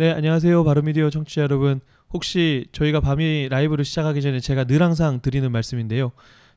네, 안녕하세요. 바로미디어 청취자 여러분. 혹시 저희가 밤이 라이브를 시작하기 전에 제가 늘 항상 드리는 말씀인데요.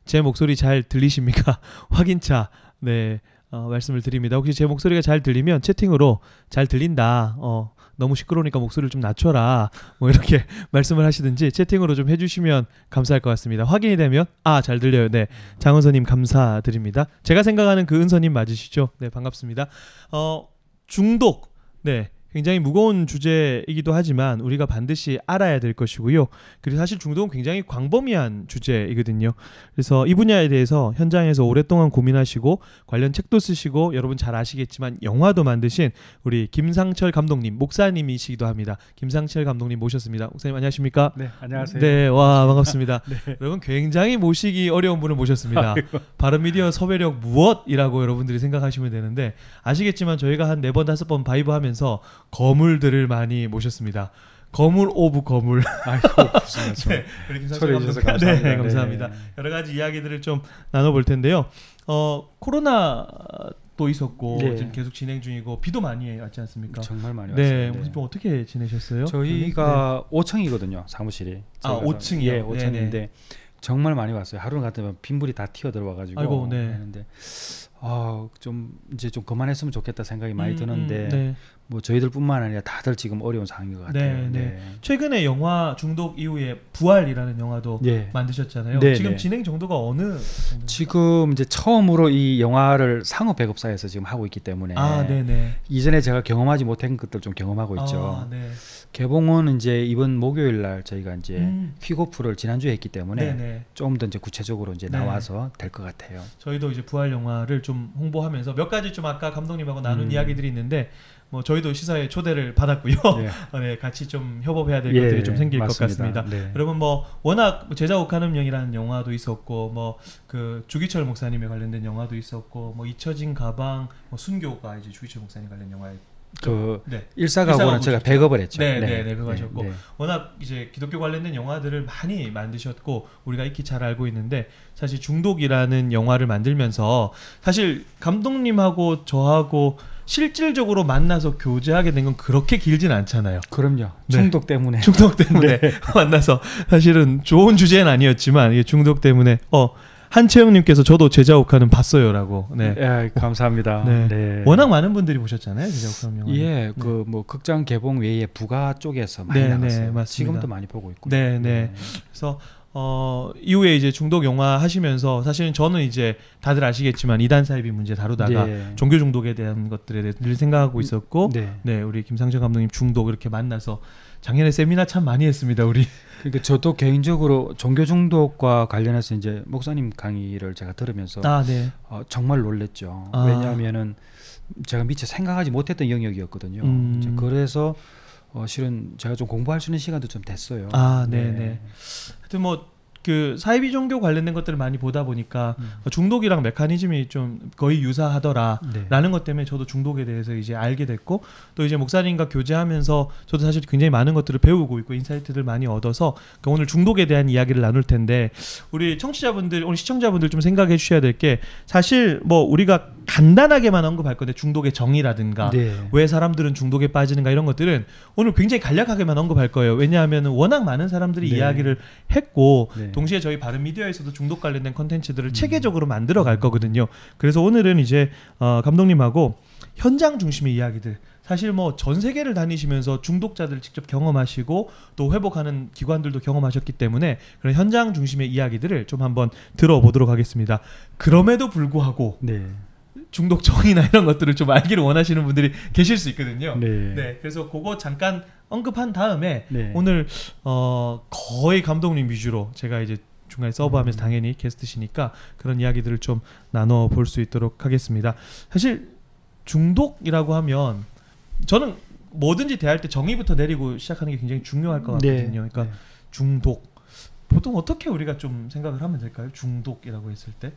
제 목소리 잘 들리십니까? 확인차. 네. 어, 말씀을 드립니다. 혹시 제 목소리가 잘 들리면 채팅으로 잘 들린다. 어, 너무 시끄러우니까 목소리를 좀 낮춰라. 뭐 이렇게 말씀을 하시든지 채팅으로 좀 해주시면 감사할 것 같습니다. 확인이 되면 아 잘 들려요. 네 장은서님 감사드립니다. 제가 생각하는 그 은서님 맞으시죠? 네 반갑습니다. 어 중독 네 굉장히 무거운 주제이기도 하지만 우리가 반드시 알아야 될 것이고요. 그리고 사실 중동은 굉장히 광범위한 주제이거든요. 그래서 이 분야에 대해서 현장에서 오랫동안 고민하시고 관련 책도 쓰시고 여러분 잘 아시겠지만 영화도 만드신 우리 김상철 감독님, 목사님이시기도 합니다. 김상철 감독님 모셨습니다. 목사님 안녕하십니까? 네, 안녕하세요. 네, 와 반갑습니다. 네. 여러분 굉장히 모시기 어려운 분을 모셨습니다. 바른미디어 섭외력 무엇이라고 여러분들이 생각하시면 되는데 아시겠지만 저희가 한 네 번 다섯 번 바이브 하면서 거물들을 많이 모셨습니다. 거물 오브 거물. 아이고, 네, 우리 김상철 감독님. 네, 네, 감사합니다. 네, 네. 여러 가지 이야기들을 좀 나눠볼 텐데요. 어, 코로나 또 있었고 네. 지금 계속 진행 중이고 비도 많이 왔지 않습니까? 정말 많이 네, 왔습니다. 네, 어떻게 지내셨어요? 저희가 네. 5층이거든요, 사무실이. 아, 5층이요? 예, 5층인데 네네. 정말 많이 왔어요. 하루 같은 면 빈불이 다 튀어 들어와가지고 아이고, 네. 하는데 아좀 이제 좀 그만했으면 좋겠다 생각이 많이 음, 음 드는데 음, 네. 뭐 저희들뿐만 아니라 다들 지금 어려운 상황인 것 같아요. 네, 네. 네. 최근에 영화 중독 이후에 부활이라는 영화도 네. 만드셨잖아요. 네, 지금 네. 진행 정도가 어느 정도입니 지금 이제 처음으로 이 영화를 상업 배급사에서 지금 하고 있기 때문에 아, 네, 네. 이전에 제가 경험하지 못한 것들 좀 경험하고 아, 있죠. 아, 개봉은 이제 이번 목요일 날 저희가 이제 음. 퀵오프를 지난주에 했기 때문에 좀더 이제 구체적으로 이제 나와서 될 것 같아요. 저희도 이제 부활 영화를 좀 홍보하면서 몇 가지 좀 아까 감독님하고 나눈 음. 이야기들이 있는데 뭐 저희도 시사에 초대를 받았고요. 네, 네 같이 좀 협업해야 될 것들이 예, 좀 생길 맞습니다. 것 같습니다. 네. 그러면 뭐 워낙 제자 옥한음령이라는 영화도 있었고 뭐 그 주기철 목사님에 관련된 영화도 있었고 뭐 잊혀진 가방, 뭐 순교가 이제 주기철 목사님 관련 영화였고 그 네. 일사가오는 제가 백업을 했죠. 네, 네, 네, 네 그거 하셨고 네, 네. 워낙 이제 기독교 관련된 영화들을 많이 만드셨고 우리가 익히 잘 알고 있는데 사실 중독이라는 영화를 만들면서 사실 감독님하고 저하고 실질적으로 만나서 교제하게 된 건 그렇게 길진 않잖아요. 그럼요. 중독 때문에. 중독 때문에 만나서 사실은 좋은 주제는 아니었지만 이게 중독 때문에 어 한채영님께서 저도 제자옥하는 봤어요라고. 네. 예, 감사합니다. 네. 네. 워낙 많은 분들이 보셨잖아요, 제자옥화 영화. 예, 네. 그뭐 극장 개봉 외에 부가 쪽에서 많이 네, 네, 나갔어요. 맞습니다. 지금도 많이 보고 있고. 네, 네. 그래서 어, 이후에 이제 중독 영화 하시면서 사실은 저는 이제 다들 아시겠지만 이단 사이비 문제 다루다가 네. 종교 중독에 대한 것들에 대해 늘 생각하고 음, 있었고 네. 네 우리 김상정 감독님 중독 이렇게 만나서 작년에 세미나 참 많이 했습니다 우리. 그러니까 저도 개인적으로 종교 중독과 관련해서 이제 목사님 강의를 제가 들으면서 아, 네. 어, 정말 놀랬죠. 아. 왜냐하면은 제가 미처 생각하지 못했던 영역이었거든요. 음. 그래서 어, 실은 제가 좀 공부할 수 있는 시간도 좀 됐어요. 아, 네 네. 네. 하여튼 뭐그 사이비 종교 관련된 것들을 많이 보다 보니까 음. 어, 중독이랑 메커니즘이 좀 거의 유사하더라라는 네. 것 때문에 저도 중독에 대해서 이제 알게 됐고 또 이제 목사님과 교제하면서 저도 사실 굉장히 많은 것들을 배우고 있고 인사이트들 많이 얻어서 그 오늘 중독에 대한 이야기를 나눌 텐데 우리 청취자분들 오늘 시청자분들 좀 생각해 주셔야 될 게 사실 뭐 우리가 간단하게만 언급할 건데 중독의 정의라든가 네. 왜 사람들은 중독에 빠지는가 이런 것들은 오늘 굉장히 간략하게만 언급할 거예요. 왜냐하면 워낙 많은 사람들이 네. 이야기를 했고 네. 동시에 저희 바른 미디어에서도 중독 관련된 컨텐츠들을 음. 체계적으로 만들어 갈 거거든요. 그래서 오늘은 이제 어, 감독님하고 현장 중심의 이야기들 사실 뭐 전 세계를 다니시면서 중독자들 직접 경험하시고 또 회복하는 기관들도 경험하셨기 때문에 그런 현장 중심의 이야기들을 좀 한번 들어보도록 하겠습니다. 그럼에도 불구하고 네. 중독성이나 이런 것들을 좀 알기를 원하시는 분들이 계실 수 있거든요. 네. 네 그래서 그거 잠깐 언급한 다음에 네. 오늘 어 거의 감독님 위주로 제가 이제 중간에 서브하면서 음. 당연히 게스트시니까 그런 이야기들을 좀 나눠 볼 수 있도록 하겠습니다. 사실 중독이라고 하면 저는 뭐든지 대할 때 정의부터 내리고 시작하는 게 굉장히 중요할 것 네. 같거든요. 그러니까 네. 그러니까 중독 보통 어떻게 우리가 좀 생각을 하면 될까요? 중독이라고 했을 때?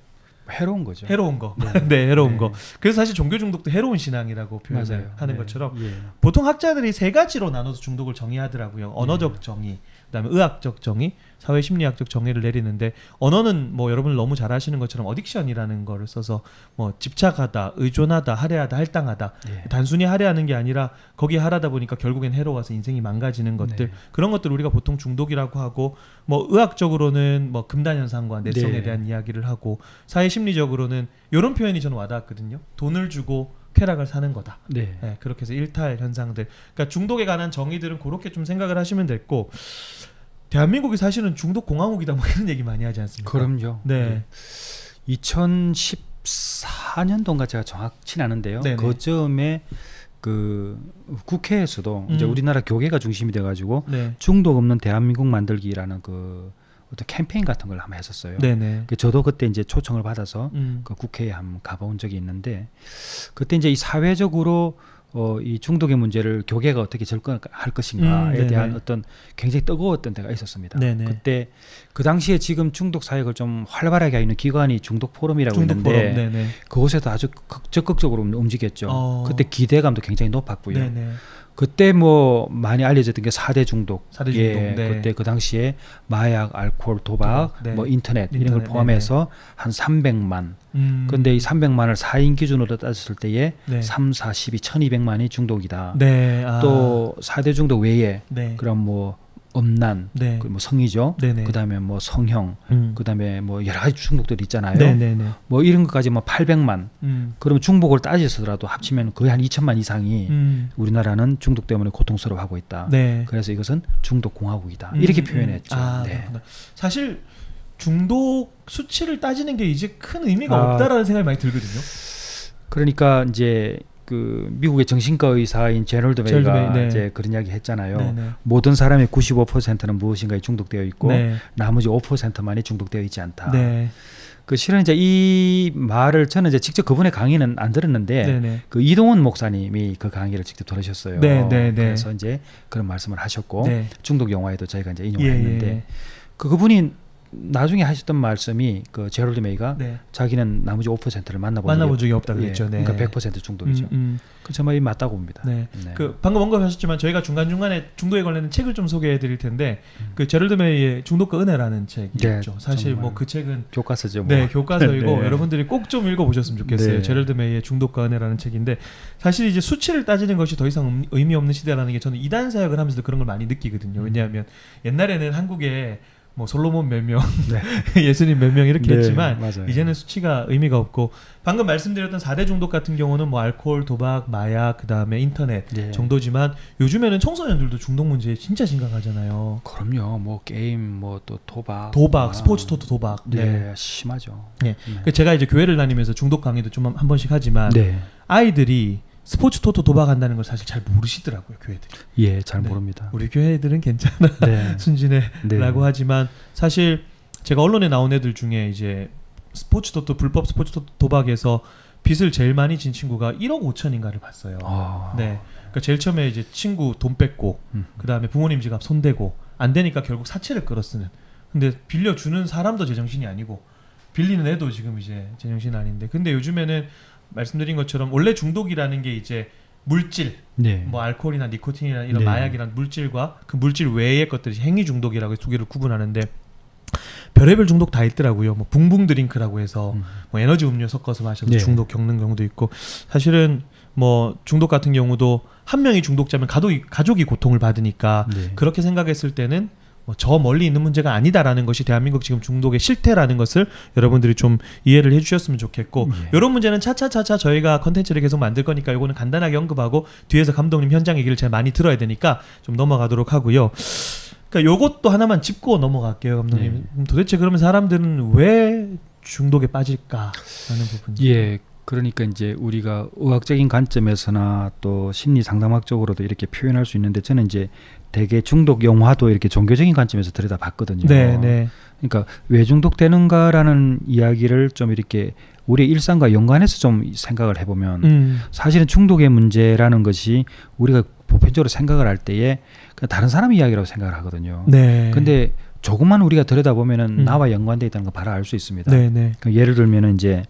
해로운 거죠. 해로운 거. 네, 네 해로운 네. 거. 그래서 사실 종교 중독도 해로운 신앙이라고 표현 하는 네. 것처럼 예. 보통 학자들이 세 가지로 나눠서 중독을 정의하더라고요. 언어적 예. 정의, 그다음에 의학적 정의, 사회 심리학적 정의를 내리는데 언어는 뭐 여러분 너무 잘 아시는 것처럼 어딕션이라는 거를 써서 뭐 집착하다, 의존하다, 할애하다, 할당하다. 네. 단순히 할애하는 게 아니라 거기에 하라다 보니까 결국엔 해로워서 인생이 망가지는 것들. 네. 그런 것들 우리가 보통 중독이라고 하고 뭐 의학적으로는 뭐 금단 현상과 내성에 네. 대한 이야기를 하고 사회 심리적으로는 이런 표현이 저는 와닿았거든요. 돈을 주고 쾌락을 사는 거다. 네. 네. 그렇게 해서 일탈 현상들. 그러니까 중독에 관한 정의들은 그렇게 좀 생각을 하시면 됐고 대한민국이 사실은 중독 공화국이다 뭐 이런 얘기 많이 하지 않습니까? 그럼요. 네. 2014년도인가 제가 정확치 않은데요. 네네. 그쯤에 그, 그 국회에서도 음. 이제 우리나라 교계가 중심이 돼가지고 네. 중독 없는 대한민국 만들기라는 그 어떤 캠페인 같은 걸 아마 했었어요. 네네. 그 저도 그때 이제 초청을 받아서 음. 그 국회에 한번 가본 적이 있는데 그때 이제 이 사회적으로 어, 이 중독의 문제를 교계가 어떻게 접근할 것인가에 음, 대한 어떤 굉장히 뜨거웠던 때가 있었습니다. 네네. 그때 그 당시에 지금 중독 사역을 좀 활발하게 하는 기관이 중독 포럼이라고 중독 있는데 포럼, 그곳에도 아주 극, 적극적으로 움직였죠. 어. 그때 기대감도 굉장히 높았고요. 네네. 그때 뭐 많이 알려졌던 게 4대 중독. 4대 중독. 예, 네. 그때 그 당시에 마약, 알코올, 도박, 네. 뭐 인터넷, 인터넷, 이런 걸 포함해서 네한 300만. 음. 근데 이 300만을 4인 기준으로 따졌을 때에 네. 3, 4, 12, 1200만이 중독이다. 네. 아. 또 4대 중독 외에 네. 그럼 뭐 음란, 네. 그뭐 성이죠. 네네. 그다음에 뭐 성형, 음. 그다음에 뭐 여러 가지 중독들이 있잖아요. 네네네. 뭐 이런 것까지 뭐 800만. 음. 그러면 중복을 따지더라도 합치면 거의 한2 0 0 0만 이상이 음. 우리나라는 중독 때문에 고통스러워하고 있다. 네. 그래서 이것은 중독 공화국이다. 음. 이렇게 표현했죠. 음. 아, 네. 사실 중독 수치를 따지는 게 이제 큰 의미가 아, 없다라는 생각이 많이 들거든요. 그러니까 이제 그 미국의 정신과 의사인 제럴드 베이가 네. 이제 그런 이야기 했잖아요. 네, 네. 모든 사람의 95%는 무엇인가에 중독되어 있고 네. 나머지 5%만이 중독되어 있지 않다. 네. 그 실은 이제 이 말을 저는 이제 직접 그분의 강의는 안 들었는데 네, 그이동훈 목사님이 그 강의를 직접 들으셨어요. 그래서 이제 그런 말씀을 하셨고 중독 영화에도 저희가 이제 예, 인용했는데 예, 예. 그 그분이 나중에 하셨던 말씀이 그 제럴드 메이가 네. 자기는 나머지 5%를 만나본, 만나본 적이, 없다 예, 그랬죠. 그러니까 네. 그러니까 100% 중독이죠. 음, 음. 그제 말이 맞다고 봅니다. 네. 네. 그 방금 언급하셨지만 저희가 중간 중간에 중독에 관련된 책을 좀 소개해드릴 텐데 음. 그 제럴드 메이의 중독과 은혜라는 책이죠. 네, 사실 뭐 그 책은 교과서죠. 뭐. 네, 교과서이고 네. 여러분들이 꼭 좀 읽어보셨으면 좋겠어요. 네. 제럴드 메이의 중독과 은혜라는 책인데 사실 이제 수치를 따지는 것이 더 이상 의미 없는 시대라는 게 저는 이단 사역을 하면서도 그런 걸 많이 느끼거든요. 음. 왜냐하면 옛날에는 한국에 뭐 솔로몬 몇 명, 네. 예수님 몇 명 이렇게 네, 했지만 맞아요. 이제는 수치가 의미가 없고 방금 말씀드렸던 4대 중독 같은 경우는 뭐 알코올, 도박, 마약, 그다음에 인터넷 네. 정도지만 요즘에는 청소년들도 중독 문제 에 진짜 심각하잖아요. 그럼요. 뭐 게임, 뭐 또 도박, 도박, 아. 뭐 스포츠토토 도박. 네, 네, 심하죠. 네. 네. 그 제가 이제 교회를 다니면서 중독 강의도 좀 한 번씩 하지만 네. 아이들이 스포츠 토토 도박한다는 걸 사실 잘 모르시더라고요 교회들이. 예, 잘 네. 모릅니다. 우리 교회들은 괜찮아, 네. 순진해라고 네. 하지만 사실 제가 언론에 나온 애들 중에 이제 스포츠 토토 불법 스포츠 토토 도박에서 빚을 제일 많이 진 친구가 1억 5천인가를 봤어요. 아. 네, 그러니까 제일 처음에 이제 친구 돈 뺏고 음. 그 다음에 부모님 지갑 손대고 안 되니까 결국 사채를 끌어쓰는. 근데 빌려 주는 사람도 제정신이 아니고 빌리는 애도 지금 이제 제정신 아닌데 근데 요즘에는 말씀드린 것처럼 원래 중독이라는 게 이제 물질, 네. 뭐 알코올이나 니코틴이나 이런 네. 마약이란 물질과 그 물질 외의 것들이 행위 중독이라고 두 개를 구분하는데 별의별 중독 다 있더라고요. 뭐 붕붕 드링크라고 해서 음. 뭐 에너지 음료 섞어서 마셔서 네. 중독 겪는 경우도 있고 사실은 뭐 중독 같은 경우도 한 명이 중독자면 가족이 가족이 고통을 받으니까 네. 그렇게 생각했을 때는 뭐 저 멀리 있는 문제가 아니다라는 것이 대한민국 지금 중독의 실태라는 것을 여러분들이 좀 이해를 해주셨으면 좋겠고 음, 예. 이런 문제는 차차차차 저희가 컨텐츠를 계속 만들 거니까 이거는 간단하게 언급하고 뒤에서 감독님 현장 얘기를 제일 많이 들어야 되니까 좀 넘어가도록 하고요. 그러니까 요것도 하나만 짚고 넘어갈게요, 감독님. 예. 도대체 그러면 사람들은 왜 중독에 빠질까라는 부분. 예. 그러니까 이제 우리가 의학적인 관점에서나 또 심리 상담학적으로도 이렇게 표현할 수 있는데 저는 이제 대개 중독 영화도 이렇게 종교적인 관점에서 들여다봤거든요. 네, 네. 그러니까 왜 중독되는가라는 이야기를 좀 이렇게 우리 일상과 연관해서 좀 생각을 해보면 음. 사실은 중독의 문제라는 것이 우리가 보편적으로 생각을 할 때에 다른 사람 이야기라고 생각을 하거든요. 네. 근데 조금만 우리가 들여다보면 음. 나와 연관되어 있다는 걸 바로 알 수 있습니다. 네네. 네. 그러니까 예를 들면 이제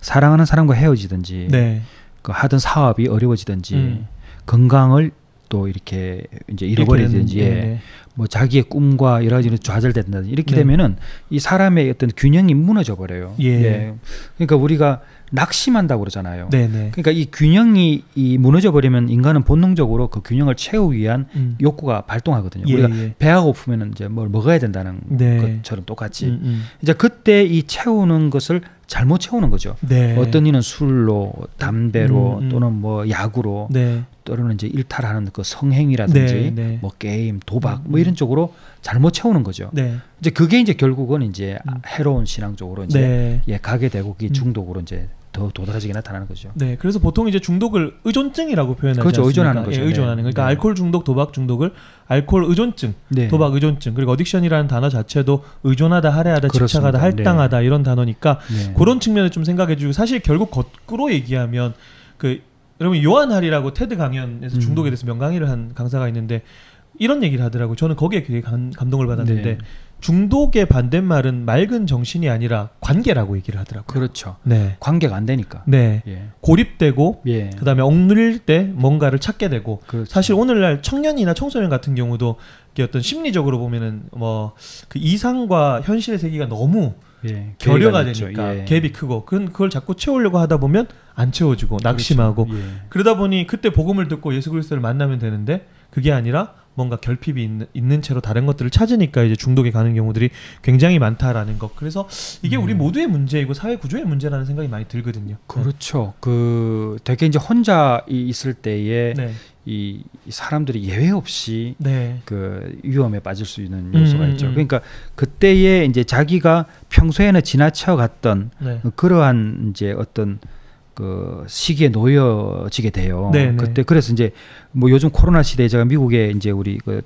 사랑하는 사람과 헤어지든지 네. 그 하던 사업이 어려워지든지 음. 건강을 또 이렇게 이제 네, 잃어버리든지 예. 네, 네. 뭐 자기의 꿈과 여러 가지로 좌절된다든지 이렇게 네. 되면은 이 사람의 어떤 균형이 무너져 버려요. 예. 예. 그러니까 우리가 낙심한다고 그러잖아요. 네네. 그러니까 이 균형이 이 무너져 버리면 인간은 본능적으로 그 균형을 채우기 위한 음. 욕구가 발동하거든요. 예, 우리가 예. 배가 고프면 이제 뭘 먹어야 된다는 네. 것처럼 똑같이 음, 음. 이제 그때 이 채우는 것을 잘못 채우는 거죠. 네. 어떤 이는 술로, 담배로 음, 음. 또는 뭐약으로 네. 또는 이제 일탈하는 그 성행위라든지 네, 네. 뭐 게임, 도박 뭐 음, 음. 이런 쪽으로 잘못 채우는 거죠. 네. 이제 그게 이제 결국은 이제 음. 아, 해로운 신앙 쪽으로 이제 네. 예, 가게 되고 그 중독으로 이제 더도달하지게 나타나는 거죠. 네, 그래서 보통 이제 중독을 의존증이라고 표현하지 그렇죠, 의존하는 거죠. 예, 의존하는. 네. 그러니까 네. 알코올 중독, 도박 중독을 알코올 의존증, 네. 도박 의존증, 그리고 어딕션이라는 단어 자체도 의존하다, 할애하다, 그렇습니다. 집착하다, 네. 할당하다 이런 단어니까 네. 그런 측면을 좀 생각해 주고 사실 결국 거꾸로 얘기하면 그 여러분 요한하리라고 테드 강연에서 음. 중독에 대해서 명강의를 한 강사가 있는데 이런 얘기를 하더라고요. 저는 거기에 되게 감, 동을 받았는데 네. 중독의 반대말은 맑은 정신이 아니라 관계라고 얘기를 하더라고요. 그렇죠. 네. 관계가 안 되니까. 네. 예. 고립되고 예. 그다음에 억눌릴 때 뭔가를 찾게 되고 그렇죠. 사실 오늘날 청년이나 청소년 같은 경우도 어떤 심리적으로 보면은 뭐 그 이상과 현실의 세계가 너무 예. 결여가 되니까 예. 갭이 크고 그걸 자꾸 채우려고 하다 보면 안 채워지고 그렇죠. 낙심하고 그렇죠. 그러다 보니 그때 복음을 듣고 예수 그리스도를 만나면 되는데 그게 아니라 뭔가 결핍이 있는, 있는, 채로 다른 것들을 찾으니까 이제 중독에 가는 경우들이 굉장히 많다라는 것. 그래서 이게 우리 음. 모두의 문제이고 사회 구조의 문제라는 생각이 많이 들거든요. 그렇죠. 네. 그 되게 이제 혼자 있을 때에 네. 이 사람들이 예외 없이 네. 그 위험에 빠질 수 있는 음, 요소가 음, 있죠. 음. 그러니까 그때에 이제 자기가 평소에는 지나쳐갔던 네. 그러한 이제 어떤 그 시기에 놓여지게 돼요. 네네. 네. 그때 그래서 이제 뭐 요즘 코로나 시대에 제가 미국에 이제 우리 그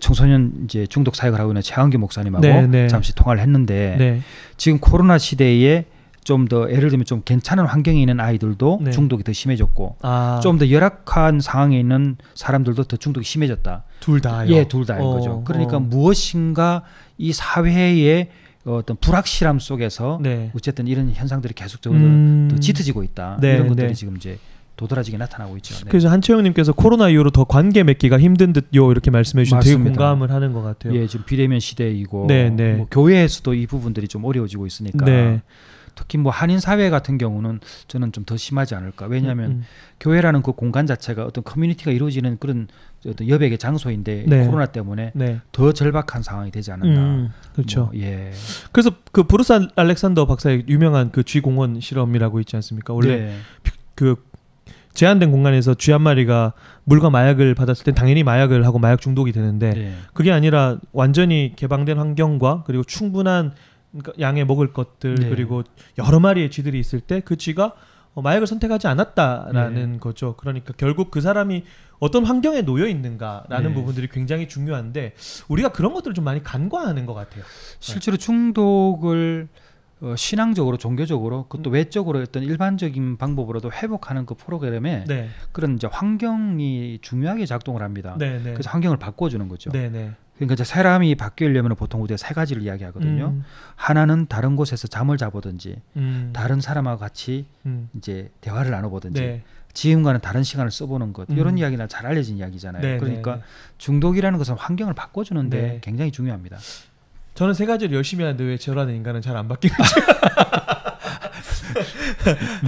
청소년 이제 중독 사역을 하고 있는 최한규 목사님하고 네네. 네. 잠시 통화를 했는데 네 지금 코로나 시대에 좀 더 예를 들면 좀 괜찮은 환경에 있는 아이들도 네. 중독이 더 심해졌고 아. 좀더 열악한 상황에 있는 사람들도 더 중독이 심해졌다. 둘 다요. 예, 둘 다인 어, 거죠. 그러니까 어. 무엇인가 이 사회에 어, 어떤 불확실함 속에서 네. 어쨌든 이런 현상들이 계속적으로 음... 더 짙어지고 있다 네, 이런 네. 것들이 네. 지금 이제 도드라지게 나타나고 있죠. 네. 그래서 한채영님께서 코로나 이후로 더 관계 맺기가 힘든 듯요 이렇게 말씀해 주신 되게 공감을 하는 것 같아요. 예, 지금 비대면 시대이고 네, 뭐 교회에서도 이 부분들이 좀 어려워지고 있으니까 특히 뭐 한인 사회 같은 경우는 저는 좀 더 심하지 않을까. 왜냐하면 음, 음. 교회라는 그 공간 자체가 어떤 커뮤니티가 이루어지는 그런 어떤 여백의 장소인데 네. 코로나 때문에 네. 더 절박한 상황이 되지 않았나. 음, 그렇죠. 뭐, 예. 그래서 그 브루스 알렉산더 박사의 유명한 그 쥐 공원 실험이라고 있지 않습니까? 원래 네. 그 제한된 공간에서 쥐 한 마리가 물과 마약을 받았을 땐 당연히 마약을 하고 마약 중독이 되는데 네. 그게 아니라 완전히 개방된 환경과 그리고 충분한 그러니까 양의 먹을 것들 네. 그리고 여러 마리의 쥐들이 있을 때 그 쥐가 어, 마약을 선택하지 않았다라는 네. 거죠. 그러니까 결국 그 사람이 어떤 환경에 놓여 있는가라는 네. 부분들이 굉장히 중요한데 우리가 그런 것들을 좀 많이 간과하는 것 같아요. 실제로 중독을 어, 신앙적으로 종교적으로 그것도 음. 외적으로 어떤 일반적인 방법으로도 회복하는 그 프로그램에 네. 그런 이제 환경이 중요하게 작동을 합니다. 네네. 네. 그래서 환경을 바꿔주는 거죠. 네네. 네. 그러니까 이제 사람이 바뀌려면 보통 우리가 세 가지를 이야기하거든요. 음. 하나는 다른 곳에서 잠을 자보든지 음. 다른 사람하고 같이 음. 이제 대화를 나눠보든지 네. 지금과는 다른 시간을 써보는 것 이런 음. 이야기나 잘 알려진 이야기잖아요. 네, 그러니까 네, 네. 중독이라는 것은 환경을 바꿔주는데 네. 굉장히 중요합니다. 저는 세 가지를 열심히 하는데 왜 저라는 인간은 잘 안 바뀌는지.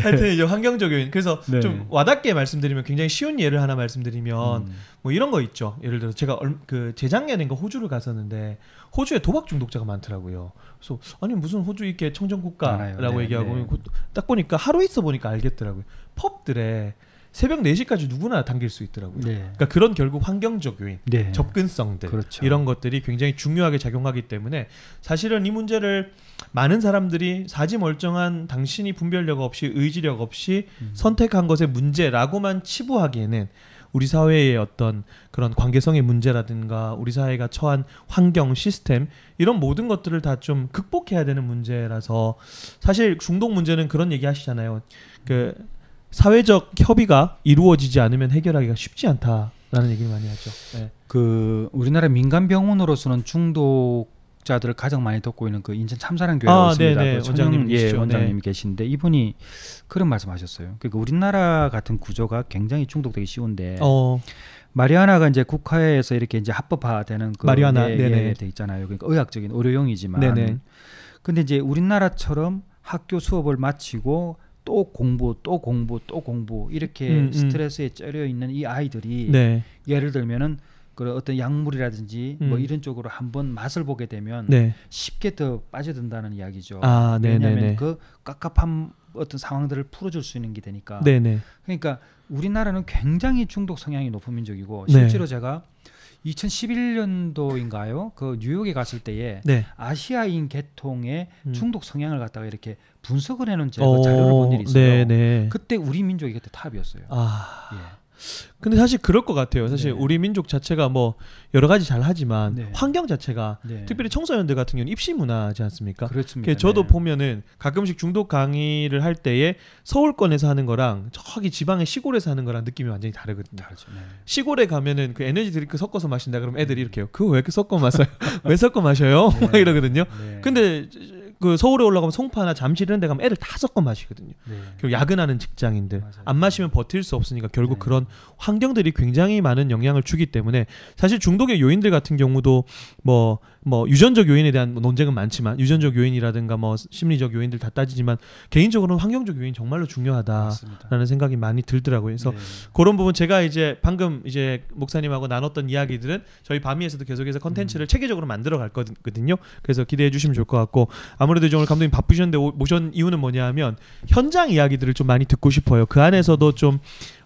하여튼 네. 이제 환경적 요인. 그래서 네. 좀 와닿게 말씀드리면 굉장히 쉬운 예를 하나 말씀드리면 음. 뭐 이런 거 있죠. 예를 들어 제가 얼, 그 재작년인가 호주를 갔었는데 호주에 도박 중독자가 많더라고요. 그래서 아니 무슨 호주 이렇게 청정 국가라고 네, 얘기하고 네. 딱 보니까 하루 있어 보니까 알겠더라고요. 펍들에 새벽 4시까지 누구나 당길 수 있더라고요. 네. 그러니까 그런 결국 환경적 요인, 네. 접근성들 그렇죠. 이런 것들이 굉장히 중요하게 작용하기 때문에 사실은 이 문제를 많은 사람들이 사지 멀쩡한 당신이 분별력 없이 의지력 없이 음. 선택한 것의 문제라고만 치부하기에는 우리 사회의 어떤 그런 관계성의 문제라든가 우리 사회가 처한 환경 시스템 이런 모든 것들을 다 좀 극복해야 되는 문제라서 사실 중독 문제는 그런 얘기 하시잖아요. 그 사회적 협의가 이루어지지 않으면 해결하기가 쉽지 않다라는 얘기를 많이 하죠. 네. 그 우리나라 민간 병원으로서는 중독 자들을 가장 많이 돕고 있는 그 인천 참사랑교회가 아, 네, 있습니다. 네, 그 원장님, 예, 네. 원장님이 네. 계신데 이분이 그런 말씀하셨어요. 그러니까 우리나라 같은 구조가 굉장히 중독되기 쉬운데 어. 마리아나가 이제 국회에서 이렇게 이제 합법화되는 그 마리아나 예, 예, 돼 있잖아요. 그러니까 의학적인 의료용이지만 네네. 근데 이제 우리나라처럼 학교 수업을 마치고 또 공부, 또 공부, 또 공부 이렇게 음, 음. 스트레스에 쩔려 있는 이 아이들이 네. 예를 들면은 그런 어떤 약물이라든지 뭐 음. 뭐 이런 쪽으로 한번 맛을 보게 되면 네. 쉽게 더 빠져든다는 이야기죠. 아, 네, 네, 왜냐하면 네. 그깝깝한 어떤 상황들을 풀어줄 수 있는 게 되니까. 네네. 그러니까 우리나라는 굉장히 중독 성향이 높은 민족이고 실제로 네. 제가 2011년도인가요? 그 뉴욕에 갔을 때에 네. 아시아인 계통의 음. 중독 성향을 갖다가 이렇게 분석을 해놓은 제가 그 어, 자료를 본 일이 있어요. 네네. 네. 그때 우리 민족이 그때 탑이었어요. 아... 예. 근데 사실 그럴 것 같아요. 사실 네. 우리 민족 자체가 뭐 여러 가지 잘 하지만 네. 환경 자체가 네. 특별히 청소년들 같은 경우는 입시 문화지 않습니까? 그렇습니다. 저도 네. 보면은 가끔씩 중독 강의를 할 때에 서울권에서 하는 거랑 저기 지방의 시골에서 하는 거랑 느낌이 완전히 다르거든요. 다르죠. 네. 시골에 가면은 그 에너지 드링크 섞어서 마신다 그러면 애들이 음. 이렇게 요 그거 왜 이렇게 섞어 마셔요? 왜 섞어 마셔요? 네. 막 이러거든요. 근데 그 서울에 올라가면 송파나 잠실 이런 데 가면 애들다 섞어 마시거든요. 네. 결국 야근하는 직장인들 맞아요. 안 마시면 버틸 수 없으니까 결국 네. 그런 환경들이 굉장히 많은 영향을 주기 때문에 사실 중독의 요인들 같은 경우도 뭐뭐 유전적 요인에 대한 뭐 논쟁은 많지만 유전적 요인이라든가 뭐 심리적 요인들 다 따지지만 개인적으로는 환경적 요인 정말로 중요하다라는 맞습니다. 생각이 많이 들더라고요. 그래서 네. 그런 부분 제가 이제 방금 이제 목사님하고 나눴던 이야기들은 저희 밤이에서도 계속해서 컨텐츠를 음. 체계적으로 만들어 갈 거거든요. 그래서 기대해 주시면 좋을 것 같고 아무래도 오늘 감독님 바쁘셨는데 오, 모션 이유는 뭐냐면 현장 이야기들을 좀 많이 듣고 싶어요. 그 안에서도 좀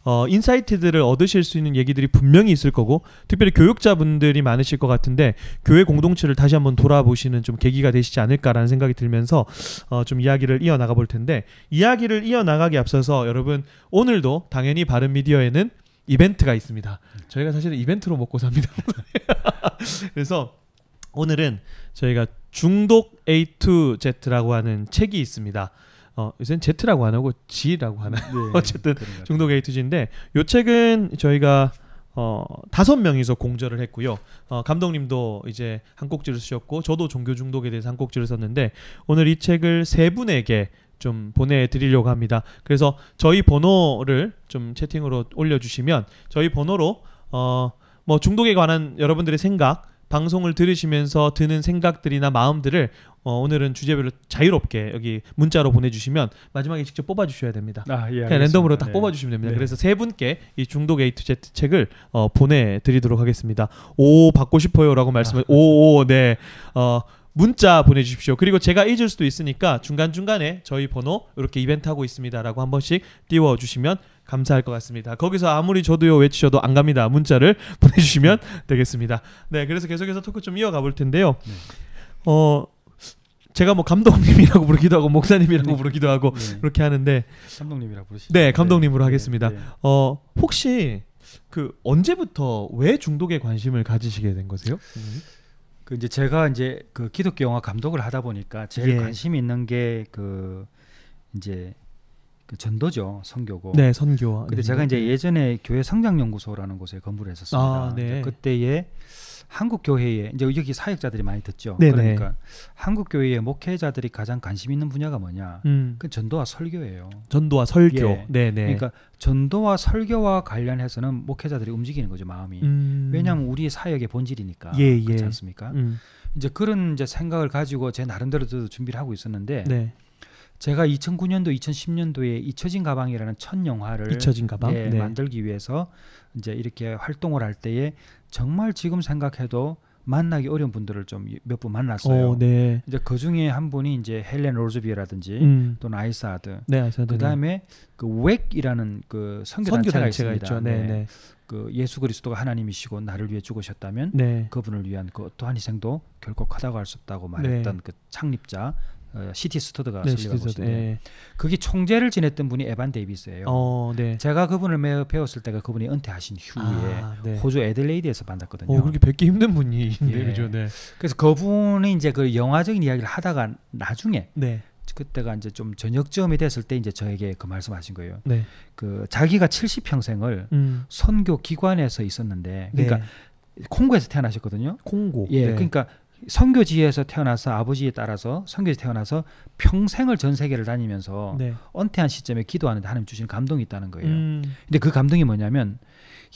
어, 인사이트들을 얻으실 수 있는 얘기들이 분명히 있을 거고 특별히 교육자분들이 많으실 것 같은데 교회 공동체를 다시 한번 돌아보시는 좀 계기가 되시지 않을까라는 생각이 들면서 어, 좀 이야기를 이어나가 볼 텐데 이야기를 이어나가기 앞서서 여러분 오늘도 당연히 바른미디어에는 이벤트가 있습니다. 저희가 사실은 이벤트로 먹고 삽니다. 그래서 오늘은 저희가 중독 A to Z라고 하는 책이 있습니다. 어, 요새는 Z라고 안 하고 G라고 하나. 네, 어쨌든 중독 게이트지인데 요 책은 저희가 어, 다섯 명이서 공절를 했고요. 어, 감독님도 이제 한 꼭지를 쓰셨고 저도 종교 중독에 대해서 한 꼭지를 썼는데 오늘 이 책을 세 분에게 좀 보내드리려고 합니다. 그래서 저희 번호를 좀 채팅으로 올려주시면 저희 번호로 어, 뭐 중독에 관한 여러분들의 생각 방송을 들으시면서 드는 생각들이나 마음들을 어, 오늘은 주제별로 자유롭게 여기 문자로 보내주시면 마지막에 직접 뽑아주셔야 됩니다. 아, 예, 그냥 랜덤으로 딱 예. 뽑아주시면 됩니다. 네. 그래서 세 분께 이 중독 A to Z 책을 어, 보내드리도록 하겠습니다. 오 받고 싶어요라고 말씀을 아. 오오네 어. 문자 보내주십시오. 그리고 제가 잊을 수도 있으니까 중간중간에 저희 번호 이렇게 이벤트 하고 있습니다라고 한 번씩 띄워주시면 감사할 것 같습니다. 거기서 아무리 저도요 외치셔도 안 갑니다. 문자를 보내주시면 되겠습니다. 네, 그래서 계속해서 토크 좀 이어가 볼 텐데요. 네. 어, 제가 뭐 감독님이라고 부르기도 하고 목사님이라고 네. 부르기도 하고 네. 그렇게 하는데 감독님이라고 부르시죠. 네, 감독님으로 네. 하겠습니다. 네. 어, 혹시 그 언제부터 왜 중독에 관심을 가지시게 된 거세요? 음. 그 이제 제가 이제 그 기독교 영화 감독을 하다 보니까 제일 예. 관심 있는 게 그 이제 그 전도죠 선교고. 네, 선교. 근데 네. 제가 이제 예전에 교회 성장연구소라는 곳에 근무를 했었습니다. 아, 네. 그때에 한국 교회에 이제 여기 사역자들이 많이 듣죠. 네네. 그러니까 한국 교회의 목회자들이 가장 관심 있는 분야가 뭐냐? 음. 그 전도와 설교예요. 전도와 설교. 예. 네네. 그러니까 전도와 설교와 관련해서는 목회자들이 움직이는 거죠 마음이. 음. 왜냐하면 우리 사역의 본질이니까 예, 예. 그렇지 않습니까? 음. 이제 그런 이제 생각을 가지고 제 나름대로 도 준비를 하고 있었는데. 네. 제가 2009년도, 2010년도에 잊혀진 가방이라는 첫 영화를 잊혀진 가방? 예, 네. 만들기 위해서 이제 이렇게 활동을 할 때에 정말 지금 생각해도 만나기 어려운 분들을 좀 몇 분 만났어요. 오, 어, 네. 이제 그 중에 한 분이 이제 헬렌 로즈비라든지 음. 또는 아이사드. 네, 아이사드. 그다음에 그 웩이라는 그 선교 단체가 있습니다. 죠 네, 네, 네. 그 예수 그리스도가 하나님이시고 나를 위해 죽으셨다면 네. 그분을 위한 그 어떠한 희생도 결코 하다고 할 수 없다고 네. 말했던 네. 그 창립자 어, 시티 스토드가 네, 설립한 곳인데 네. 그게 총재를 지냈던 분이 에반 데이비스예요. 어, 네. 제가 그분을 배웠을 때가 그분이 은퇴하신 후에 아, 네. 호주 애들레이드에서 만났거든요. 어, 그렇게 뵙기 힘든 분이신데 예. 그죠? 네. 그래서 그분이 이제 그 영화적인 이야기를 하다가 나중에 네. 그때가 이제 좀 저녁쯤이 됐을 때 이제 저에게 그 말씀하신 거예요. 네. 그 자기가 70평생을 음. 선교 기관에서 있었는데 네. 그러니까 콩고에서 태어나셨거든요. 콩고. 예. 그러니까 선교지에서 태어나서 아버지에 따라서 선교지 태어나서 평생을 전 세계를 다니면서 네. 은퇴한 시점에 기도하는데 하나님 주신 감동이 있다는 거예요. 음. 근데 그 감동이 뭐냐면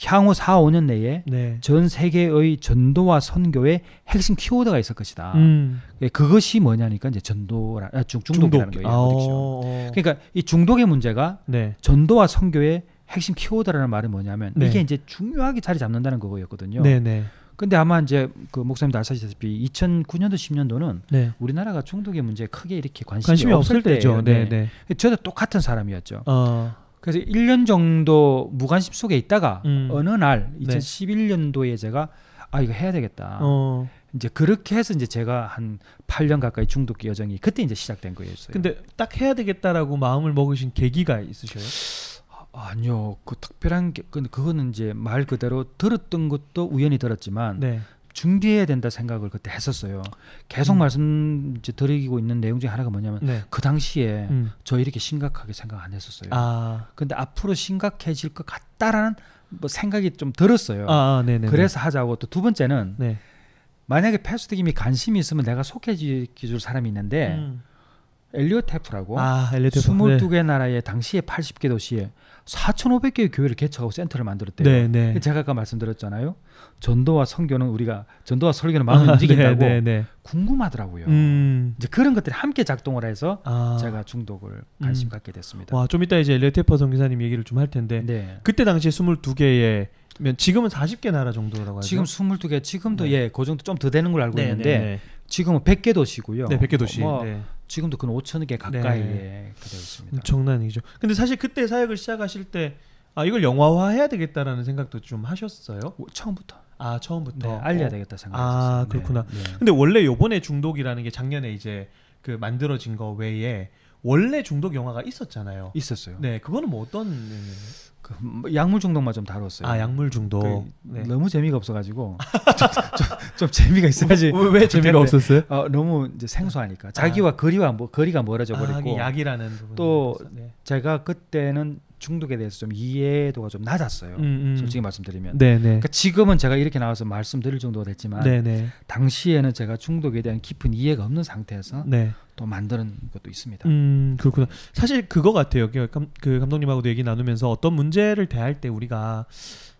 향후 4, 5년 내에 네. 전 세계의 전도와 선교의 핵심 키워드가 있을 것이다. 음. 예, 그것이 뭐냐니까 이제 전도라 아, 중, 중독이라는 중독. 거예요. 아, 어. 그러니까 이 중독의 문제가 네. 전도와 선교의 핵심 키워드라는 말이 뭐냐면 네. 이게 이제 중요하게 자리 잡는다는 거였거든요. 네 네. 근데 아마 이제 그 목사님도 아시다시피 2009년도 10년도는 네. 우리나라가 중독의 문제에 크게 이렇게 관심이, 관심이 없을 때죠. 네, 네. 저도 똑같은 사람이었죠. 어. 그래서 1년 정도 무관심 속에 있다가 음. 어느 날 2011년도에 제가 아 이거 해야 되겠다. 어. 이제 그렇게 해서 이제 제가 한 8년 가까이 중독 여정이 그때 이제 시작된 거였어요. 근데 딱 해야 되겠다라고 마음을 먹으신 계기가 있으셔요? 아, 아니요, 그 특별한 게근 그, 그거는 이제 말 그대로 들었던 것도 우연히 들었지만 네. 준비해야 된다 생각을 그때 했었어요. 계속 음. 말씀 이제 드리고 있는 내용 중에 하나가 뭐냐면 네. 그 당시에 음. 저 이렇게 심각하게 생각 안 했었어요. 아. 근데 앞으로 심각해질 것 같다라는 뭐 생각이 좀 들었어요. 아, 아, 그래서 하자고 또 두 번째는 네. 만약에 패스트김이 관심이 있으면 내가 속해지줄 사람이 있는데 음. 엘리오 테프라고 아, 엘리오 테프. 22개 네. 나라의 당시에 80개 도시에 4,500개의 교회를 개척하고 센터를 만들었대요. 네, 네. 제가 아까 말씀드렸잖아요. 전도와 선교는 우리가 전도와 설교는 마음이 아, 네, 움직인다고 네, 네, 궁금하더라고요. 음. 이제 그런 것들이 함께 작동을 해서 아. 제가 중독을 관심 음. 갖게 됐습니다. 와, 좀 이따 이제 레테퍼 선교사님 얘기를 좀 할 텐데 네. 그때 당시에 22개의 지금은 40개 나라 정도라고 하죠. 지금 22개, 지금도 예, 그 정도 좀 더 되는 걸 알고 있는데 지금은 100개 도시고요. 네, 100개 도시. 뭐 네. 지금도 근 5천 개가까이 네. 되어 습니다 엄청난 이죠. 근데 사실 그때 사역을 시작하실 때 아, 이걸 영화화 해야 되겠다라는 생각도 좀 하셨어요? 처음부터. 아, 처음부터. 네, 알려야 되겠다 생각했어요 아, 그렇구나. 네, 네. 근데 원래 요번에 중독이라는 게 작년에 이제 그 만들어진 거 외에 원래 중독 영화가 있었잖아요. 있었어요. 네, 그거는 뭐 어떤 그 뭐 약물 중독만 좀 다뤘어요. 아 약물 중독. 그, 네. 너무 재미가 없어가지고 좀, 좀, 좀, 재미가 있어야지. 왜, 왜 재미가 없었어요? 어, 너무 이제 생소하니까 아. 자기와 아. 거리와 뭐, 거리가 멀어져 아, 버리고. 아, 약이라는. 또 네. 제가 그때는 중독에 대해서 좀 이해도가 좀 낮았어요. 음, 음. 솔직히 말씀드리면. 네네. 네. 그러니까 지금은 제가 이렇게 나와서 말씀드릴 정도가 됐지만 네네. 네. 당시에는 제가 중독에 대한 깊은 이해가 없는 상태에서 네. 또 만드는 것도 있습니다. 음, 그렇구나. 사실 그거 같아요. 그, 그 감독님하고도 얘기 나누면서 어떤 문제를 대할 때 우리가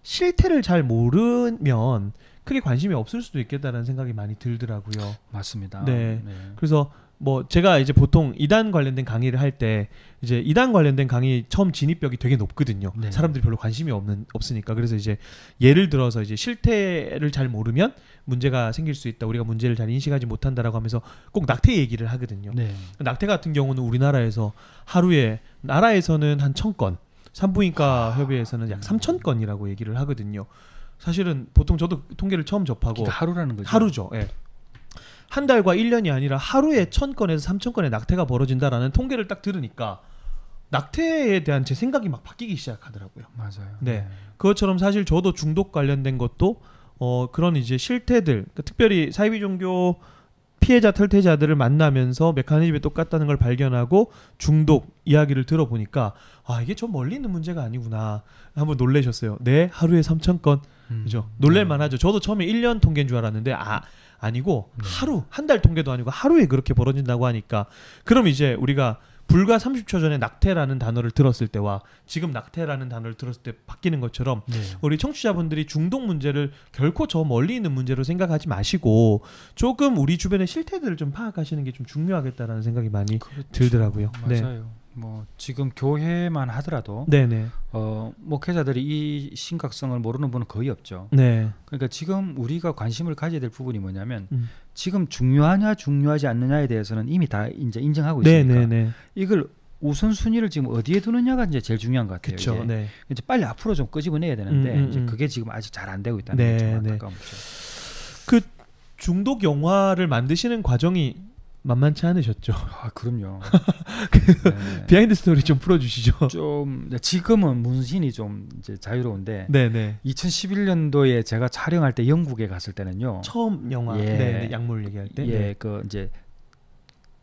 실태를 잘 모르면 크게 관심이 없을 수도 있겠다는 생각이 많이 들더라고요. 맞습니다. 네. 네. 그래서 뭐 제가 이제 보통 이단 관련된 강의를 할 때 이제 이단 관련된 강의 처음 진입벽이 되게 높거든요. 네. 사람들이 별로 관심이 없는 없으니까 그래서 이제 예를 들어서 이제 실태를 잘 모르면 문제가 생길 수 있다. 우리가 문제를 잘 인식하지 못한다라고 하면서 꼭 낙태 얘기를 하거든요. 네. 낙태 같은 경우는 우리나라에서 하루에 나라에서는 한 천 건, 산부인과 와. 아. 협의회에서는 약 삼천 건이라고 얘기를 하거든요. 사실은 보통 저도 통계를 처음 접하고 그러니까 하루라는 거죠. 하루죠. 예. 한 달과 1년이 아니라 하루에 1000건에서 3000건의 낙태가 벌어진다라는 통계를 딱 들으니까 낙태에 대한 제 생각이 막 바뀌기 시작하더라고요. 맞아요. 네. 네. 그것처럼 사실 저도 중독 관련된 것도 어 그런 이제 실태들, 그러니까 특별히 사이비 종교 피해자 탈퇴자들을 만나면서 메커니즘이 똑같다는 걸 발견하고 중독 이야기를 들어보니까 아 이게 좀 멀리 있는 문제가 아니구나 한번 놀래셨어요. 네 하루에 3천 건 음, 그죠? 놀랄만하죠. 네. 저도 처음에 1년 통계인 줄 알았는데 아 아니고 음. 하루 한 달 통계도 아니고 하루에 그렇게 벌어진다고 하니까 그럼 이제 우리가 불과 30초 전에 낙태라는 단어를 들었을 때와 지금 낙태라는 단어를 들었을 때 바뀌는 것처럼 네. 우리 청취자분들이 중독 문제를 결코 저 멀리 있는 문제로 생각하지 마시고 조금 우리 주변의 실태들을 좀 파악하시는 게 좀 중요하겠다라는 생각이 많이 그렇죠. 들더라고요. 네. 맞아요. 네. 뭐 지금 교회만 하더라도 네네. 어 목회자들이 이 심각성을 모르는 분은 거의 없죠. 네. 그러니까 지금 우리가 관심을 가져야 될 부분이 뭐냐면 음. 지금 중요하냐 중요하지 않느냐에 대해서는 이미 다 이제 인정하고 있으니까 네네네. 네, 네. 이걸 우선 순위를 지금 어디에 두느냐가 이제 제일 중요한 것 같아요. 그쵸, 제 네. 이제 빨리 앞으로 좀 끄집어내야 되는데 음, 음, 이제 음. 그게 지금 아직 잘 안 되고 있다는 게좀 안타까운 거죠. 그 중독 영화를 만드시는 과정이 만만치 않으셨죠. 아 그럼요. 그 네. 비하인드 스토리 좀 풀어주시죠. 좀 네, 지금은 문신이 좀 이제 자유로운데. 네네. 2011년도에 제가 촬영할 때 영국에 갔을 때는요. 처음 영화. 예. 네, 약물 얘기할 때. 예, 네. 그 이제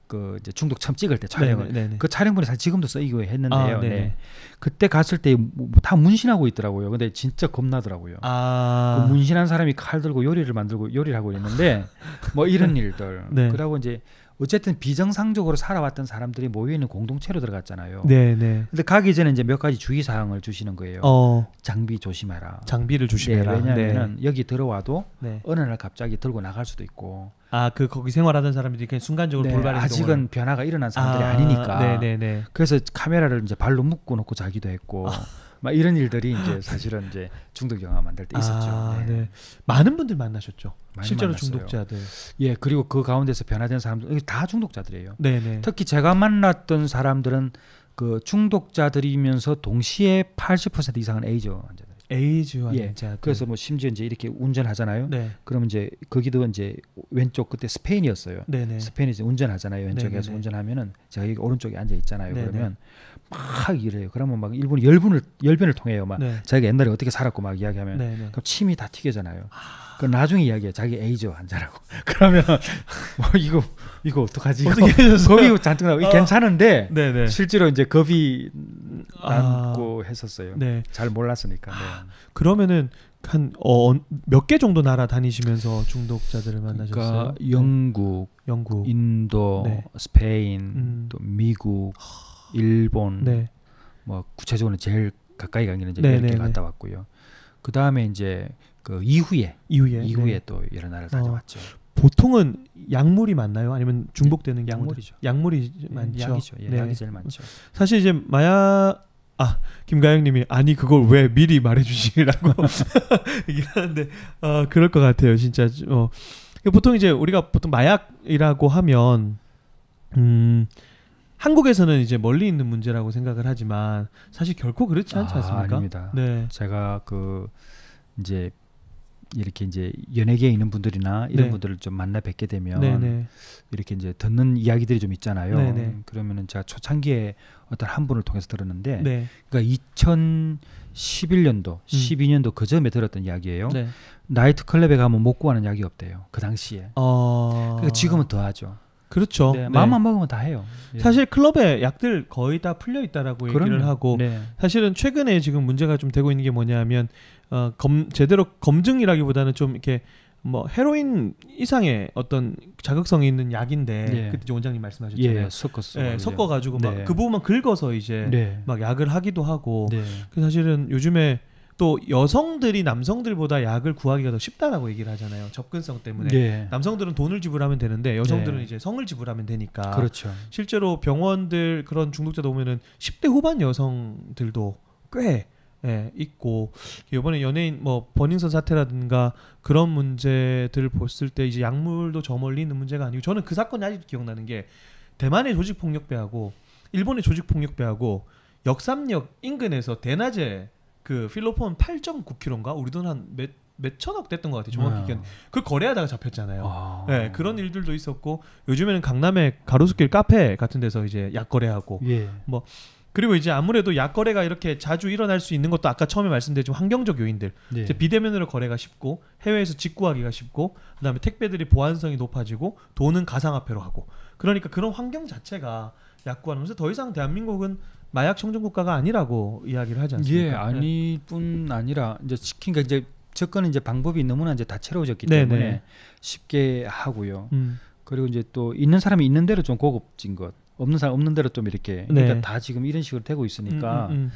그 이제 중독 처음 찍을 때 촬영을 네네. 그 촬영본이 사실 지금도 쓰이고 했는데요. 아, 네. 그때 갔을 때다 뭐, 뭐 문신하고 있더라고요. 근데 진짜 겁나더라고요. 아. 그 문신한 사람이 칼 들고 요리를 만들고 요리를 하고 있는데 뭐 이런 일들. 네. 그러고 이제 어쨌든 비정상적으로 살아왔던 사람들이 모여있는 공동체로 들어갔잖아요. 네네. 네. 근데 가기 전에 이제 몇 가지 주의 사항을 주시는 거예요. 어. 장비 조심해라. 장비를 네, 조심해라. 네, 왜냐하면 네. 여기 들어와도 네. 어느 날 갑자기 들고 나갈 수도 있고. 아 그 거기 생활하던 사람들이 그냥 순간적으로 네, 돌발 이 아직은 행동을... 변화가 일어난 사람들이 아, 니니까 네네네. 그래서 카메라를 이제 발로 묶고 놓고 자기도 했고. 아. 막 이런 일들이 이제 사실은 이제 중독 영화 만들 때 있었죠. 아, 네. 네. 많은 분들 만나셨죠. 실제로 만났어요. 중독자들. 예, 그리고 그 가운데서 변화된 사람들 다 중독자들이에요. 네, 네, 특히 제가 만났던 사람들은 그 중독자들이면서 동시에 80% 이상은 에이즈 에이즈 환자. 예. 그 그래서 뭐 심지어 이제 이렇게 운전하잖아요. 네. 그러면 이제 거기도 이제 왼쪽 그때 스페인이었어요. 네네. 스페인이 이제 운전하잖아요. 왼쪽에서 네, 네, 네. 운전하면은 제가 여기 오른쪽에 앉아 있잖아요. 네네. 그러면 막 이래요. 그러면 막 일본 열분을 열변을 통해요. 막 네. 자기가 옛날에 어떻게 살았고 막 이야기하면 네네. 그럼 침이 다 튀겨잖아요. 아. 그 나중에 이야기해 자기 에이즈 환자라고. 그러면 뭐 이거 이거 어떡하지? 어떻게 겁이 잔뜩 나고 아, 괜찮은데 네네. 실제로 이제 겁이 안고 아, 했었어요. 네. 잘 몰랐으니까. 네. 아, 그러면은 한 어 몇 개 정도 나라 다니시면서 중독자들을 그러니까 만나셨어요? 그러니까 영국, 네. 영국, 인도, 네. 스페인, 음. 또 미국, 일본. 네. 뭐 구체적으로 제일 가까이 간 길은 이제 네, 이렇게 네, 네. 갔다 왔고요. 그 다음에 이제 그 이후에 이후에, 이후에 네. 또 여러 나라를 다녀왔죠. 어, 보통은 약물이 많나요? 아니면 중복되는 네, 약물이죠. 약물이 네, 많죠. 예, 약이죠. 예, 네. 약이 제일 많죠. 사실 이제 마약 아 김가영님이 아니 그걸 왜 미리 말해주시라고 얘기하는데 어, 그럴 것 같아요. 진짜 어, 보통 이제 우리가 보통 마약이라고 하면 음 한국에서는 이제 멀리 있는 문제라고 생각을 하지만 사실 결코 그렇지 않지 아, 않습니까? 아, 닙니다 네. 제가 그 이제 이렇게 이제 연예계에 있는 분들이나 이런 네. 분들을 좀 만나 뵙게 되면 네네. 네. 이렇게 이제 듣는 이야기들이 좀 있잖아요. 네네. 네. 그러면은 제가 초창기에 어떤 한 분을 통해서 들었는데 네. 그러니까 2011년도, 음. 12년도 그점에 들었던 이야기예요. 네. 나이트 클럽에 가면 못 구하는 약이 없대요. 그 당시에. 어... 그러니까 지금은 더 하죠. 그렇죠. 네, 네, 마음만 먹으면 다 해요. 예. 사실 클럽에 약들 거의 다 풀려 있다라고 그럼요. 얘기를 하고 네. 사실은 최근에 지금 문제가 좀 되고 있는 게 뭐냐면 어, 검 제대로 검증이라기보다는 좀 이렇게 뭐 헤로인 이상의 어떤 자극성이 있는 약인데 예. 그때 원장님 말씀하셨잖아요. 예, 섞었어. 예, 섞어 가지고 네. 막그 부분만 긁어서 이제 네. 막 약을 하기도 하고 그 사실은 요즘에 또 여성들이 남성들보다 약을 구하기가 더 쉽다라고 얘기를 하잖아요. 접근성 때문에 예. 남성들은 돈을 지불하면 되는데 여성들은 예. 이제 성을 지불하면 되니까. 그렇죠. 실제로 병원들 그런 중독자도 보면은 10대 후반 여성들도 꽤 예, 있고 이번에 연예인 뭐 버닝썬 사태라든가 그런 문제들을 봤을 때 이제 약물도 저멀리는 문제가 아니고 저는 그 사건이 아직도 기억나는 게 대만의 조직 폭력배하고 일본의 조직 폭력배하고 역삼역 인근에서 대낮에 그 필로폰 8.9kg인가 우리 돈한몇 몇천억 됐던 것 같아요 정확히 기억. 네. 그 거래하다가 잡혔잖아요. 아. 네, 그런 일들도 있었고 요즘에는 강남의 가로수길 카페 같은 데서 이제 약 거래하고 예. 뭐 그리고 이제 아무래도 약 거래가 이렇게 자주 일어날 수 있는 것도 아까 처음에 말씀드린 환경적 요인들 예. 이제 비대면으로 거래가 쉽고 해외에서 직구하기가 쉽고 그다음에 택배들이 보안성이 높아지고 돈은 가상화폐로 하고 그러니까 그런 환경 자체가 약구하면서 더 이상 대한민국은 마약 청정 국가가 아니라고 이야기를 하지 않습니까? 예, 아니뿐 네. 아니라 이제 시킨가 이제 접근은 이제 방법이 너무나 이제 다채로워졌기 네, 때문에 네. 쉽게 하고요. 음. 그리고 이제 또 있는 사람이 있는 대로 좀 고급진 것, 없는 사람 없는 대로 좀 이렇게 네. 그러니까 다 지금 이런 식으로 되고 있으니까. 음, 음, 음.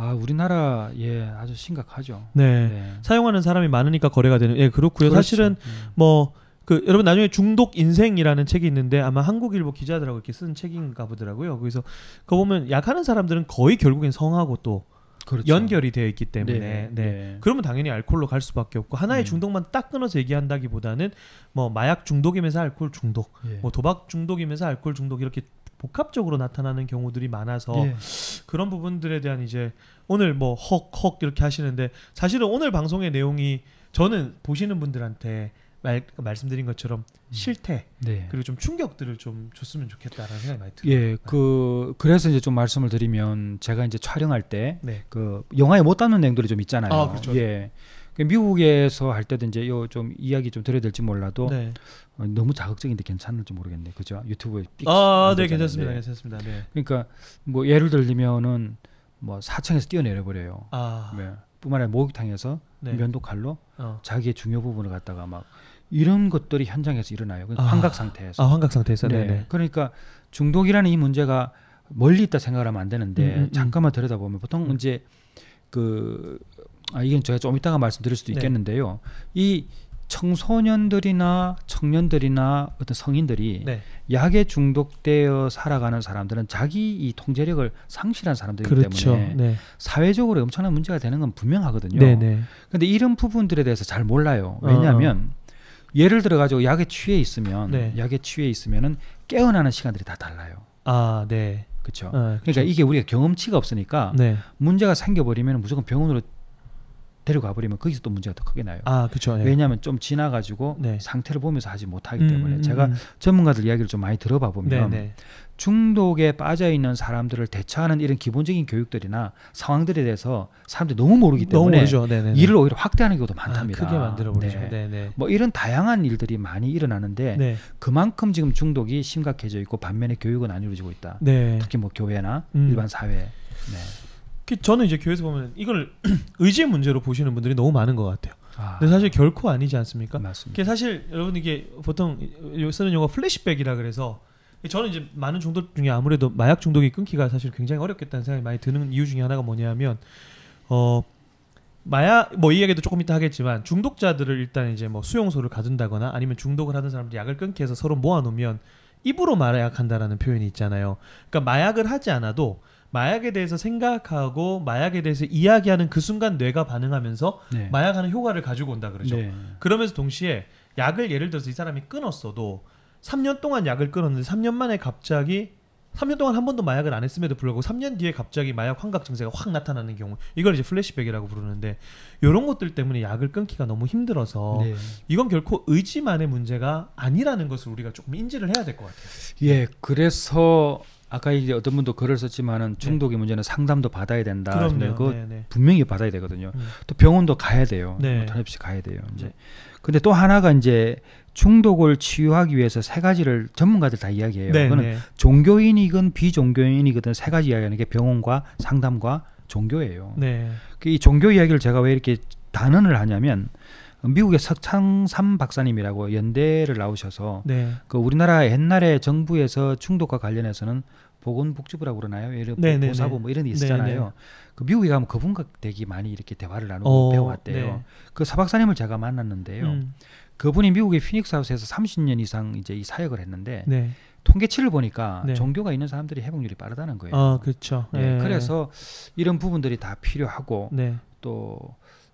아 우리나라 예 아주 심각하죠. 네. 네. 사용하는 사람이 많으니까 거래가 되는 예 그렇고요. 그렇죠. 사실은 음. 뭐그 여러분 나중에 중독 인생이라는 책이 있는데 아마 한국일보 기자들하고 이렇게 쓴 책인가 보더라고요. 그래서 그거 보면 약하는 사람들은 거의 결국엔 성하고 또 그렇죠. 연결이 되어 있기 때문에 네. 네. 네. 그러면 당연히 알코올로 갈 수밖에 없고 하나의 음. 중독만 딱 끊어서 얘기한다기보다는 뭐 마약 중독이면서 알코올 중독, 예. 뭐 도박 중독이면서 알코올 중독 이렇게 복합적으로 나타나는 경우들이 많아서 예. 그런 부분들에 대한 이제 오늘 뭐 헉 헉 이렇게 하시는데 사실은 오늘 방송의 내용이 저는 보시는 분들한테 말, 그 말씀드린 것처럼 음. 실태 네. 그리고 좀 충격들을 좀 줬으면 좋겠다라는 생각이 많이 예, 들어요. 예, 그 그래서 이제 좀 말씀을 드리면 제가 이제 촬영할 때그 네. 그 영화에 못 담는 내용들이 좀 있잖아요. 아, 그렇죠. 예. 그 미국에서 할 때도 이제 요 좀 이야기 좀 드려야 될지 몰라도 네. 어, 너무 자극적인데 괜찮을지 모르겠네. 그죠? 유튜브에 삑. 아, 네, 괜찮습니다. 예. 괜찮습니다. 네. 그러니까 뭐 예를 들면은 뭐 사층에서 뛰어내려 버려요. 아. 네. 뿐만 아니라 목욕탕에서 네. 면도 칼로 어. 자기의 중요 부분을 갖다가 막 이런 것들이 현장에서 일어나요. 그 아. 환각 상태에서. 아, 환각 상태에서. 네. 네네. 그러니까 중독이라는 이 문제가 멀리 있다 생각하면 안 되는데 음, 음, 음, 잠깐만 들여다보면 보통 음. 이제 그 아, 이건 제가 좀 이따가 말씀드릴 수도 네. 있겠는데요. 네. 이 청소년들이나 청년들이나 어떤 성인들이 네. 약에 중독되어 살아가는 사람들은 자기 이 통제력을 상실한 사람들이기 그렇죠. 때문에 네. 사회적으로 엄청난 문제가 되는 건 분명하거든요. 그런데 네, 네. 이런 부분들에 대해서 잘 몰라요. 왜냐하면 어. 예를 들어 가지고 약에 취해 있으면 네. 약에 취해 있으면은 깨어나는 시간들이 다 달라요. 아, 네. 그렇죠. 어, 그 그러니까 그렇죠. 이게 우리가 경험치가 없으니까 문제가 생겨버리면 무조건 병원으로 데려가 버리면 거기서 또 문제가 더 크게 나요. 아, 그렇죠. 네. 왜냐하면 좀 지나가지고 네. 상태를 보면서 하지 못하기 음, 때문에 음, 제가 음. 전문가들 이야기를 좀 많이 들어봐 네, 보면 네네. 중독에 빠져 있는 사람들을 대처하는 이런 기본적인 교육들이나 상황들에 대해서 사람들이 너무 모르기 때문에 너무 네, 네, 일을 오히려 확대하는 경우도 아, 많답니다. 아, 크게 만들어 버리죠. 네. 네네. 뭐 이런 다양한 일들이 많이 일어나는데 네. 그만큼 지금 중독이 심각해져 있고 반면에 교육은 안 이루어지고 있다. 특히 뭐 교회나 음. 일반 사회. 네. 저는 이제 교회에서 보면 이걸 의지의 문제로 보시는 분들이 너무 많은 것 같아요. 아. 근데 사실 결코 아니지 않습니까? 맞습니다. 사실 여러분 이게 보통 쓰는 용어 플래시백이라 그래서 저는 이제 많은 중독 중에 아무래도 마약 중독이 끊기가 사실 굉장히 어렵겠다는 생각이 많이 드는 이유 중에 하나가 뭐냐면 어 마약 뭐이야기도 조금 이따 하겠지만 중독자들을 일단 이제 뭐 수용소를 가둔다거나 아니면 중독을 하는 사람들 약을 끊기 해서 서로 모아놓으면 입으로 마약한다라는 표현이 있잖아요. 그러니까 마약을 하지 않아도 마약에 대해서 생각하고 마약에 대해서 이야기하는 그 순간 뇌가 반응하면서 네. 마약하는 효과를 가지고 온다 그러죠. 네. 그러면서 동시에 약을 예를 들어서 이 사람이 끊었어도 3년 동안 약을 끊었는데 3년 만에 갑자기 3년 동안 한 번도 마약을 안 했음에도 불구하고 3년 뒤에 갑자기 마약 환각 증세가 확 나타나는 경우 이걸 이제 플래시백이라고 부르는데 이런 것들 때문에 약을 끊기가 너무 힘들어서 네. 이건 결코 의지만의 문제가 아니라는 것을 우리가 조금 인지를 해야 될 것 같아요. 예, 그래서 아까 이제 어떤 분도 글을 썼지만은 네. 중독의 네. 문제는 상담도 받아야 된다. 그럼요. 그 분명히 받아야 되거든요. 음. 또 병원도 가야 돼요. 네. 탄없이 뭐 가야 돼요. 이제 뭐. 근데 또 하나가 이제 중독을 치유하기 위해서 세 가지를 전문가들 다 이야기해요. 네, 그거는 종교인이건 비종교인이거든 세 가지 이야기하는 게 병원과 상담과 종교예요. 네. 그이 종교 이야기를 제가 왜 이렇게 단언을 하냐면 미국의 석창삼 박사님이라고 연대를 나오셔서 네. 그 우리나라 옛날에 정부에서 중독과 관련해서는 보건복지부라고 그러나요? 예를 네, 네 보사부 네. 뭐 이런 게 네, 있었잖아요. 그 미국에 가면 그분과 되게 많이 이렇게 대화를 나누고 오, 어, 배워왔대요. 네. 그 사박사님을 제가 만났는데요. 음. 그분이 미국의 피닉스 하우스에서 30년 이상 이제 이 사역을 했는데 네. 통계치를 보니까 네. 종교가 있는 사람들이 회복률이 빠르다는 거예요. 아, 그렇죠. 네. 예. 그래서 이런 부분들이 다 필요하고 또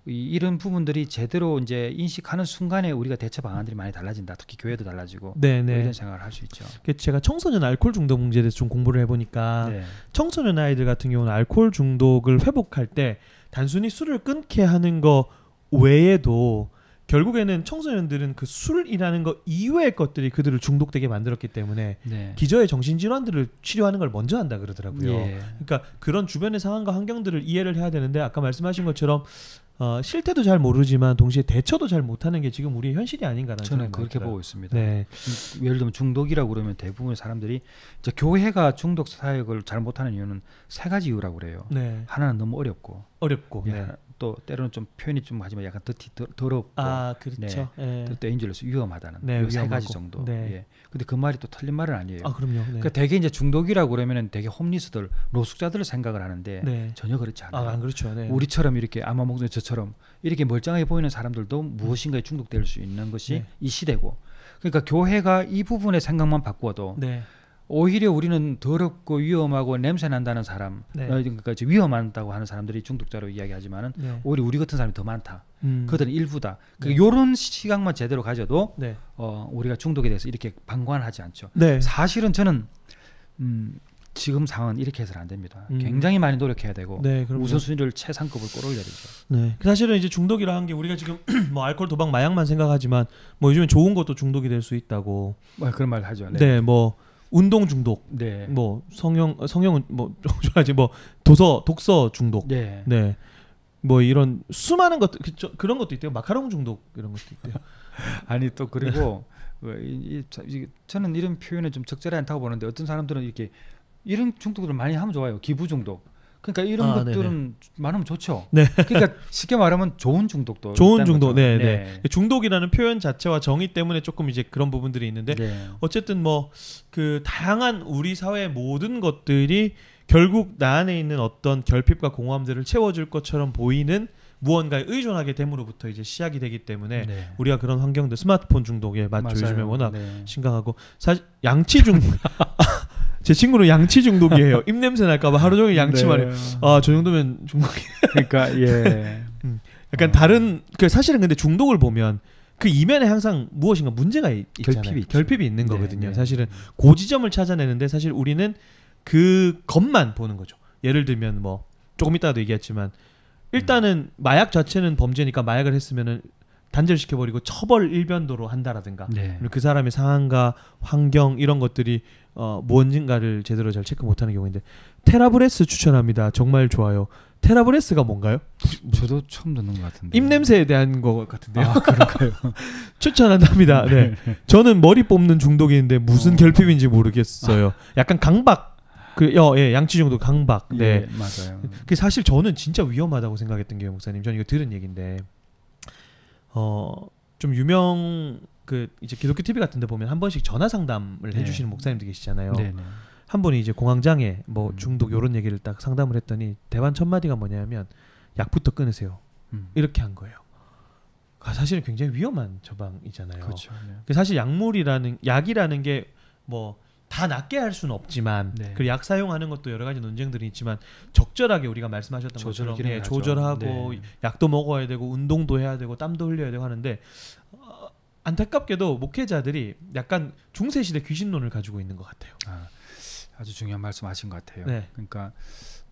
이, 런 부분들이 제대로 이제 인식하는 순간에 우리가 대처 방안들이 많이 달라진다. 특히 교회도 달라지고 네네. 네. 뭐 이런 생각을 할 수 있죠. 그 제가 청소년 알코올 중독 문제에 대해서 좀 공부를 해보니까 네. 청소년 아이들 같은 경우는 알코올 중독을 회복할 때 단순히 술을 끊게 하는 거 외에도 결국에는 청소년들은 그 술이라는 거 이외의 것들이 그들을 중독되게 만들었기 때문에 네. 기저의 정신질환들을 치료하는 걸 먼저 한다 그러더라고요. 예. 그러니까 그런 주변의 상황과 환경들을 이해를 해야 되는데 아까 말씀하신 것처럼 어, 실태도 잘 모르지만 동시에 대처도 잘 못하는 게 지금 우리의 현실이 아닌가라는 저는 그렇게 보고 있습니다. 네. 음, 예를 들면 중독이라고 그러면 대부분 의 사람들이 이제 교회가 중독 사역을 잘 못하는 이유는 세 가지 이유라고 그래요. 네. 하나는 너무 어렵고 어렵고 예, 네. 또 때로는 좀 표현이 좀 하지만 약간 더티 더럽고 아 그렇죠. 네. 예. 또 인질로서 위험하다는 네, 요세 가지 정도. 네. 예. 근데 그 말이 또 틀린 말은 아니에요. 아 그럼요. 네. 그러니까 대개 이제 중독이라고 그러면은 대개 홈리스들 노숙자들을 생각을 하는데 네. 전혀 그렇지 않아요. 아 그렇죠. 네. 우리처럼 이렇게 아마목도 저처럼 이렇게 멀쩡하게 보이는 사람들도 음. 무엇인가에 중독될 수 있는 것이 네. 이 시대고. 그러니까 교회가 이 부분의 생각만 바꾸어도. 네. 오히려 우리는 더럽고 위험하고 냄새 난다는 사람, 네. 어, 그러니까 위험한다고 하는 사람들이 중독자로 이야기하지만은 네. 오히려 우리 같은 사람이 더 많다. 음. 그들은 일부다. 그러니까 네. 요런 시각만 제대로 가져도 네. 어, 우리가 중독에 대해서 이렇게 방관하지 않죠. 네. 사실은 저는 음, 지금 상황은 이렇게 해서는 안 됩니다. 음. 굉장히 많이 노력해야 되고 네, 우선순위를 최상급을 끌어올려야 되죠. 네, 그 사실은 이제 중독이라는 게 우리가 지금 뭐 알코올, 도박, 마약만 생각하지만 뭐 요즘에 좋은 것도 중독이 될 수 있다고. 뭐 그런 말 하죠. 네, 네 뭐. 운동 중독, 네. 뭐 성형 어, 성형은 뭐 좋아하지 뭐 도서 독서 중독, 네. 네. 뭐 이런 수많은 것들 그 그런 것도 있대요. 마카롱 중독 이런 것도 있대요. 아니 또 그리고 네. 그 이, 이, 저는 이런 표현은 좀 적절하지 않다고 보는데 어떤 사람들은 이렇게 이런 중독들을 많이 하면 좋아요. 기부 중독. 그러니까 이런 아, 것들은 네네. 많으면 좋죠. 네. 그러니까 쉽게 말하면 좋은 중독도. 좋은 중독. 네, 네, 네, 중독이라는 표현 자체와 정의 때문에 조금 이제 그런 부분들이 있는데 네. 어쨌든 뭐그 다양한 우리 사회의 모든 것들이 결국 나 안에 있는 어떤 결핍과 공허함들을 채워줄 것처럼 보이는 무언가에 의존하게 됨으로부터 이제 시작이 되기 때문에 네. 우리가 그런 환경들 스마트폰 중독에 맞죠 맞아요. 요즘에 워낙 네. 심각하고 사실 양치 중독 제 친구는 양치 중독이에요. 입 냄새 날까봐 하루 종일 양치만 해요. 네. 아저 정도면 중독이. 그러니까 예. 음. 약간 어. 다른 그 사실은 근데 중독을 보면 그 이면에 항상 무엇인가 문제가 있, 잖아요 결핍이, 결핍이, 있는 거거든요. 네, 네. 사실은 고 지점을 찾아내는데 사실 우리는 그 것만 보는 거죠. 예를 들면 뭐 조금 이따도 얘기했지만 일단은 마약 자체는 범죄니까 마약을 했으면은 단절시켜버리고 처벌 일변도로 한다라든가 네. 그 사람의 상황과 환경 이런 것들이 어, 뭔가를 제대로 잘 체크 못하는 경우인데 테라브레스 추천합니다. 정말 좋아요. 테라브레스가 뭔가요? 저도 처음 듣는 것 같은데. 입냄새에 대한 것 같은데요. 아, 그런가요? 추천한답니다. 네. 네. 저는 머리 뽑는 중독인데 무슨 어... 결핍인지 모르겠어요. 약간 강박 그, 여, 어, 예, 양치 정도 강박. 네. 예, 맞아요. 그 사실 저는 진짜 위험하다고 생각했던 게 목사님. 저는 이거 들은 얘기인데 어좀 유명 그 이제 기독교 TV 같은 데 보면 한 번씩 전화 상담을 네. 해주시는 목사님들 계시잖아요. 네네. 네. 한 분이 이제 공황장애 뭐 음. 중독 요런 얘기를 딱 상담을 했더니 대반 첫 마디가 뭐냐면 약부터 끊으세요. 음. 이렇게 한 거예요. 아, 사실은 굉장히 위험한 처방이잖아요. 그렇죠, 네. 그 사실 약물이라는 약이라는 게뭐 다 낫게 할 수는 없지만 네. 그약 사용하는 것도 여러 가지 논쟁들이 있지만 적절하게 우리가 말씀하셨던 것처럼 예, 조절하고 네. 약도 먹어야 되고 운동도 해야 되고 땀도 흘려야 되고 하는데 어, 안타깝게도 목회자들이 약간 중세 시대 귀신론을 가지고 있는 것 같아요. 아, 아주 중요한 말씀하신 것 같아요. 네. 그러니까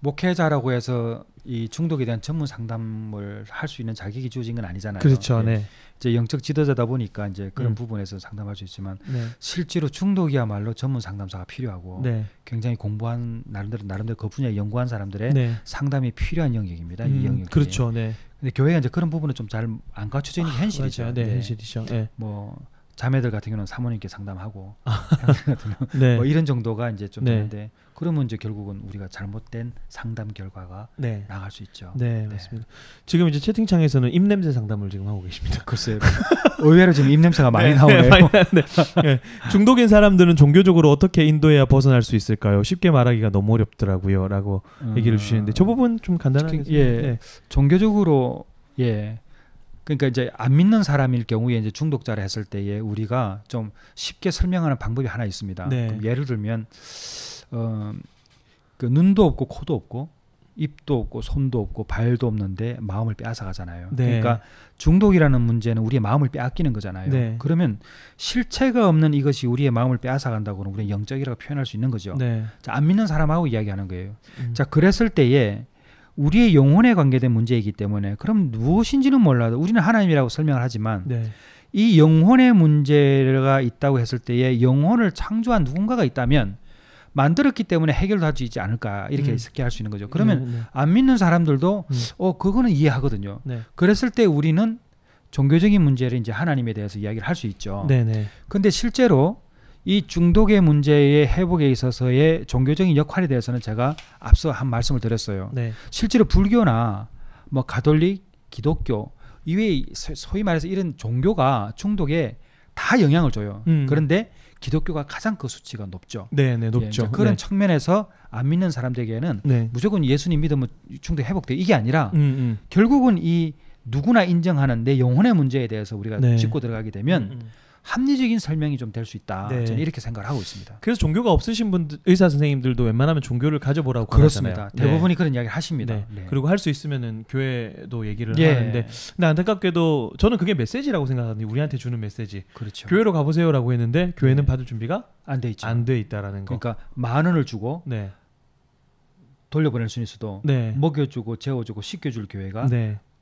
목회자라고 해서 이 중독에 대한 전문 상담을 할 수 있는 자격이 주어진 건 아니잖아요. 그렇죠. 네. 이제 영적 지도자다 보니까 이제 그런 음. 부분에서 상담할 수 있지만 네. 실제로 중독이야말로 전문 상담사가 필요하고 네. 굉장히 공부한 나름대로 나름대로 그 분야에 연구한 사람들의 네. 상담이 필요한 영역입니다. 음, 이 영역. 그렇죠. 네. 근데 교회가 이제 그런 부분을 좀 잘 안 갖춰져 있는 아, 현실이죠. 맞아요. 네, 네, 현실이죠. 네. 뭐 자매들 같은 경우는 사모님께 상담하고 아. 같은 경우는 네. 뭐 이런 정도가 이제 좀 네. 되는데 그러면 이제 결국은 우리가 잘못된 상담 결과가 네. 나갈 수 있죠. 네, 네, 맞습니다. 지금 이제 채팅창에서는 입냄새 상담을 지금 하고 계십니다. 글쎄요. 의외로 지금 입냄새가 많이 네, 나오네요. 네, 많이 네. 중독인 사람들은 종교적으로 어떻게 인도해야 벗어날 수 있을까요? 쉽게 말하기가 너무 어렵더라고요. 라고 음, 얘기를 아. 주시는데 저 부분 좀 간단하게. 예. 네. 종교적으로 예. 그러니까 이제 안 믿는 사람일 경우에 이제 중독자를 했을 때에 우리가 좀 쉽게 설명하는 방법이 하나 있습니다. 네. 예를 들면 어, 그 눈도 없고 코도 없고 입도 없고 손도 없고 발도 없는데 마음을 빼앗아가잖아요. 네. 그러니까 중독이라는 문제는 우리의 마음을 빼앗기는 거잖아요. 네. 그러면 실체가 없는 이것이 우리의 마음을 빼앗아간다고는 우리는 영적이라고 표현할 수 있는 거죠. 네. 자, 안 믿는 사람하고 이야기하는 거예요. 음. 자, 그랬을 때에 우리의 영혼에 관계된 문제이기 때문에 그럼 무엇인지는 몰라도 우리는 하나님이라고 설명을 하지만 네. 이 영혼의 문제가 있다고 했을 때에 영혼을 창조한 누군가가 있다면 만들었기 때문에 해결도 할 수 있지 않을까 이렇게 음. 쉽게 할 수 있는 거죠. 그러면 네, 네, 네. 안 믿는 사람들도 음. 어 그거는 이해하거든요. 네. 그랬을 때 우리는 종교적인 문제를 이제 하나님에 대해서 이야기를 할 수 있죠. 네네. 네. 근데 실제로 이 중독의 문제의 회복에 있어서의 종교적인 역할에 대해서는 제가 앞서 한 말씀을 드렸어요. 네. 실제로 불교나 뭐 가톨릭, 기독교 이외의 소위 말해서 이런 종교가 중독에 다 영향을 줘요. 음. 그런데 기독교가 가장 그 수치가 높죠. 네, 네, 예, 높죠. 예, 그런 네. 측면에서 안 믿는 사람들에게는 네. 무조건 예수님 믿으면 중독 회복돼 이게 아니라 음, 음. 결국은 이 누구나 인정하는 내 영혼의 문제에 대해서 우리가 네. 짚고 들어가게 되면 음, 음. 합리적인 설명이 좀 될 수 있다. 네. 저는 이렇게 생각을 하고 있습니다. 그래서 종교가 없으신 분들 의사 선생님들도 웬만하면 종교를 가져보라고 그렇습니다. 네. 대부분이 그런 이야기를 하십니다. 네. 네. 그리고 할 수 있으면은 교회도 얘기를 예. 하는데 근데 안타깝게도 저는 그게 메시지라고 생각하는데 우리한테 주는 메시지. 그렇죠. 교회로 가보세요라고 했는데 교회는 네. 받을 준비가 안 돼 있죠. 안 돼 있다라는 거. 그러니까 만 원을 주고 네. 돌려보낼 수 있어도 먹여주고 재워주고 씻겨줄 교회가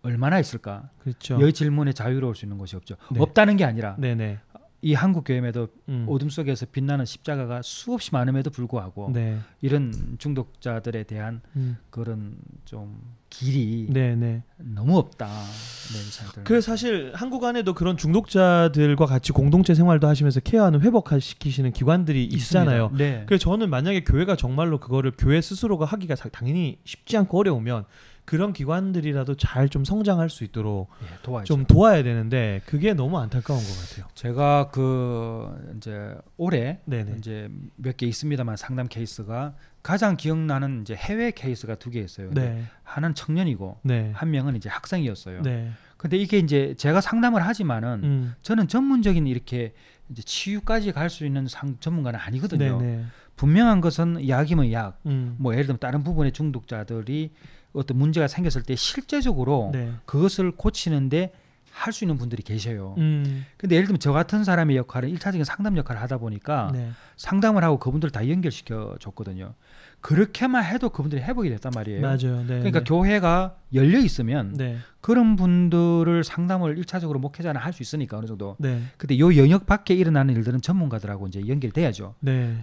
얼마나 있을까? 그렇죠. 여 질문에 자유로울 수 있는 것이 없죠. 네. 없다는 게 아니라 네네. 이 한국 교회에도 음. 어둠 속에서 빛나는 십자가가 수없이 많음에도 불구하고 네. 이런 중독자들에 대한 음. 그런 좀 길이 네, 네. 너무 없다. 네, 그 사실 한국 안에도 그런 중독자들과 같이 공동체 생활도 하시면서 케어하는 회복시키시는 기관들이 있잖아요. 네. 그래서 저는 만약에 교회가 정말로 그거를 교회 스스로가 하기가 당연히 쉽지 않고 어려우면 그런 기관들이라도 잘 좀 성장할 수 있도록 예, 좀 도와야 되는데 그게 너무 안타까운 것 같아요. 제가 그 이제 올해 네네. 이제 몇 개 있습니다만 상담 케이스가 가장 기억나는 이제 해외 케이스가 두 개 있어요. 네. 하나는 청년이고 네. 한 명은 이제 학생이었어요. 네. 근데 이게 이제 제가 상담을 하지만은 음. 저는 전문적인 이렇게 이제 치유까지 갈 수 있는 상, 전문가는 아니거든요. 네네. 분명한 것은 약이면 약, 음. 뭐 예를 들면 다른 부분의 중독자들이 어떤 문제가 생겼을 때 실제적으로 네. 그것을 고치는데 할 수 있는 분들이 계셔요. 그런데 음. 예를 들면 저 같은 사람의 역할은 일차적인 상담 역할을 하다 보니까 네. 상담을 하고 그분들 다 연결시켜 줬거든요. 그렇게만 해도 그분들이 회복이 됐단 말이에요. 맞아요. 네, 그러니까 네. 교회가 열려 있으면 네. 그런 분들을 상담을 일차적으로 목회자는 할 수 있으니까 어느 정도. 네. 근데 요 영역 밖에 일어나는 일들은 전문가들하고 이제 연결돼야죠.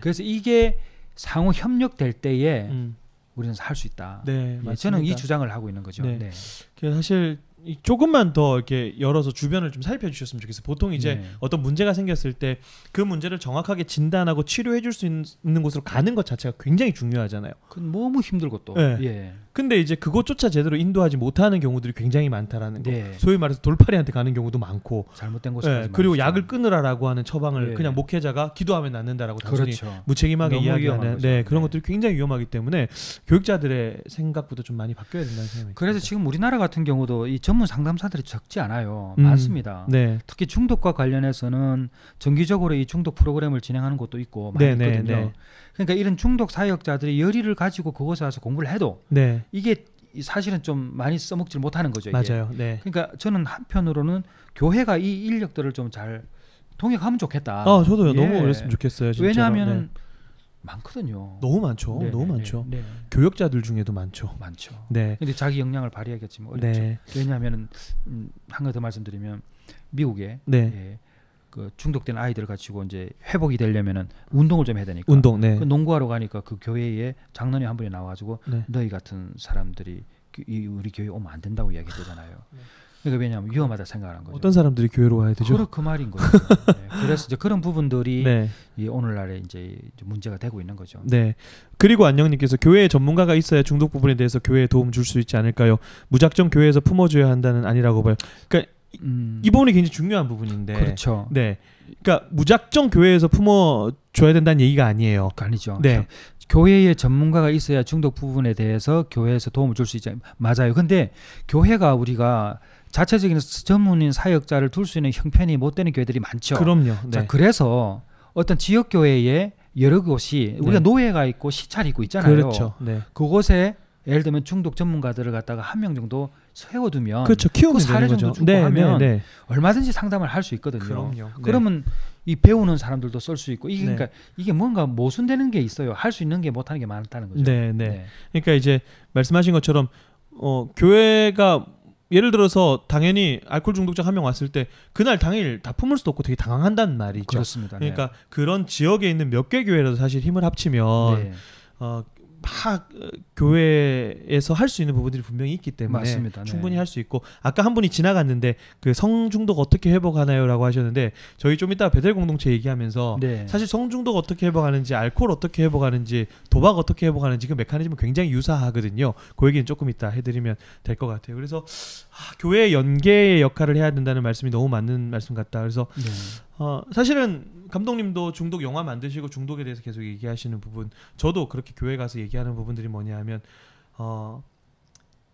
그래서 이게 상호 협력될 때에 음. 우리는 할수 있다. 네, 예, 저는 이 주장을 하고 있는 거죠. 네. 네. 그 사실 조금만 더 이렇게 열어서 주변을 좀 살펴주셨으면 좋겠어요. 보통 이제 네. 어떤 문제가 생겼을 때 그 문제를 정확하게 진단하고 치료해줄 수 있는 곳으로 가는 것 자체가 굉장히 중요하잖아요. 그건 너무 힘들고 또. 네. 예. 근데 이제 그것조차 제대로 인도하지 못하는 경우들이 굉장히 많다라는 거. 네. 소위 말해서 돌팔이한테 가는 경우도 많고 잘못된 것. 에 네. 그리고 약을 끊으라라고 하는 처방을 네. 그냥 목회자가 기도하면 낫는다라고 단순히 죠 그렇죠. 무책임하게 이야기하는 네, 그런 네. 것들이 굉장히 위험하기 때문에 교육자들의 생각부터 좀 많이 바뀌어야 된다는 생각이 그래서 있습니다. 지금 우리나라 같은 경우도 이 전문 상담사들이 적지 않아요. 음, 많습니다. 네. 특히 중독과 관련해서는 정기적으로 이 중독 프로그램을 진행하는 곳도 있고 많이 네, 있거든요. 그러니까 이런 중독 사역자들이 열의를 가지고 그곳에 와서 공부를 해도 네. 이게 사실은 좀 많이 써먹질 못하는 거죠. 이게. 맞아요. 네. 그러니까 저는 한편으로는 교회가 이 인력들을 좀 잘 통역하면 좋겠다. 아, 저도 예. 너무 그랬으면 좋겠어요. 왜냐하면 네. 많거든요. 너무 많죠. 네 너무 네, 많죠. 네네. 교역자들 중에도 많죠. 많죠. 네. 근데 자기 역량을 발휘하겠지만 뭐 어렵죠. 네. 왜냐하면 음, 한가더 말씀드리면 미국에 네. 예, 그 중독된 아이들을 가지고 이제 회복이 되려면은 운동을 좀 해야 되니까 운동 네. 그 농구하러 가니까 그 교회에 장로님 한 분이 나와가지고 네. 너희 같은 사람들이 이 우리 교회 오면 안 된다고 이야기되잖아요 네. 그러니까 왜냐하면 위험하다 생각하는 거죠. 어떤 사람들이 교회로 와야 되죠? 그그 말인 거죠. 네. 그래서 이제 그런 부분들이 네. 이 오늘날에 이제 문제가 되고 있는 거죠. 네. 그리고 안녕님께서 교회에 전문가가 있어야 중독 부분에 대해서 교회에 도움 줄 수 있지 않을까요? 무작정 교회에서 품어줘야 한다는 아니라고 봐요. 그러니까 음. 이 부분이 굉장히 중요한 부분인데. 그렇죠. 네. 그러니까 무작정 교회에서 품어 줘야 된다는 얘기가 아니에요. 그러니까 아니죠. 네. 교회의 전문가가 있어야 중독 부분에 대해서 교회에서 도움을 줄 수 있죠. 맞아요. 근데 교회가 우리가 자체적인 전문인 사역자를 둘 수 있는 형편이 못 되는 교회들이 많죠. 그럼요. 네. 자, 그래서 어떤 지역 교회에 여러 곳이 우리가 네. 노예가 있고 시찰이 있고 있잖아요. 그렇죠. 네. 그곳에 예를 들면 중독 전문가들을 갖다가 한 명 정도 세워두면 그렇죠. 키우면 그 사례 정도 주고 네, 네, 하면 네, 네. 얼마든지 상담을 할 수 있거든요. 그럼요. 네. 그러면 이 배우는 사람들도 쓸 수 있고 이게 네. 그러니까 이게 뭔가 모순되는 게 있어요. 할 수 있는 게 못하는 게 많다는 거죠. 네, 네. 그러니까 이제 말씀하신 것처럼 어, 교회가 예를 들어서 당연히 알코올 중독자 한 명 왔을 때 그날 당일 다 품을 수도 없고 되게 당황한단 말이죠. 그렇습니다. 그러니까 그런 지역에 있는 몇 개 교회라도 사실 힘을 합치면 어, 막 어, 교회에서 할 수 있는 부분들이 분명히 있기 때문에 맞습니다. 네. 충분히 네. 할수 있고 아까 한 분이 지나갔는데 그 성중독 어떻게 회복하나요라고 하셨는데 저희 좀 이따 배달 공동체 얘기하면서 네. 사실 성중독 어떻게 회복하는지 알코올 어떻게 회복하는지 도박 어떻게 회복하는지 그 메커니즘은 굉장히 유사하거든요. 그 얘기는 조금 이따 해드리면 될 것 같아요. 그래서 아, 교회 연계의 역할을 해야 된다는 말씀이 너무 맞는 말씀 같다. 그래서 네. 어, 사실은 감독님도 중독 영화 만드시고 중독에 대해서 계속 얘기하시는 부분, 저도 그렇게 교회 가서 얘기하는 부분들이 뭐냐면 하 어,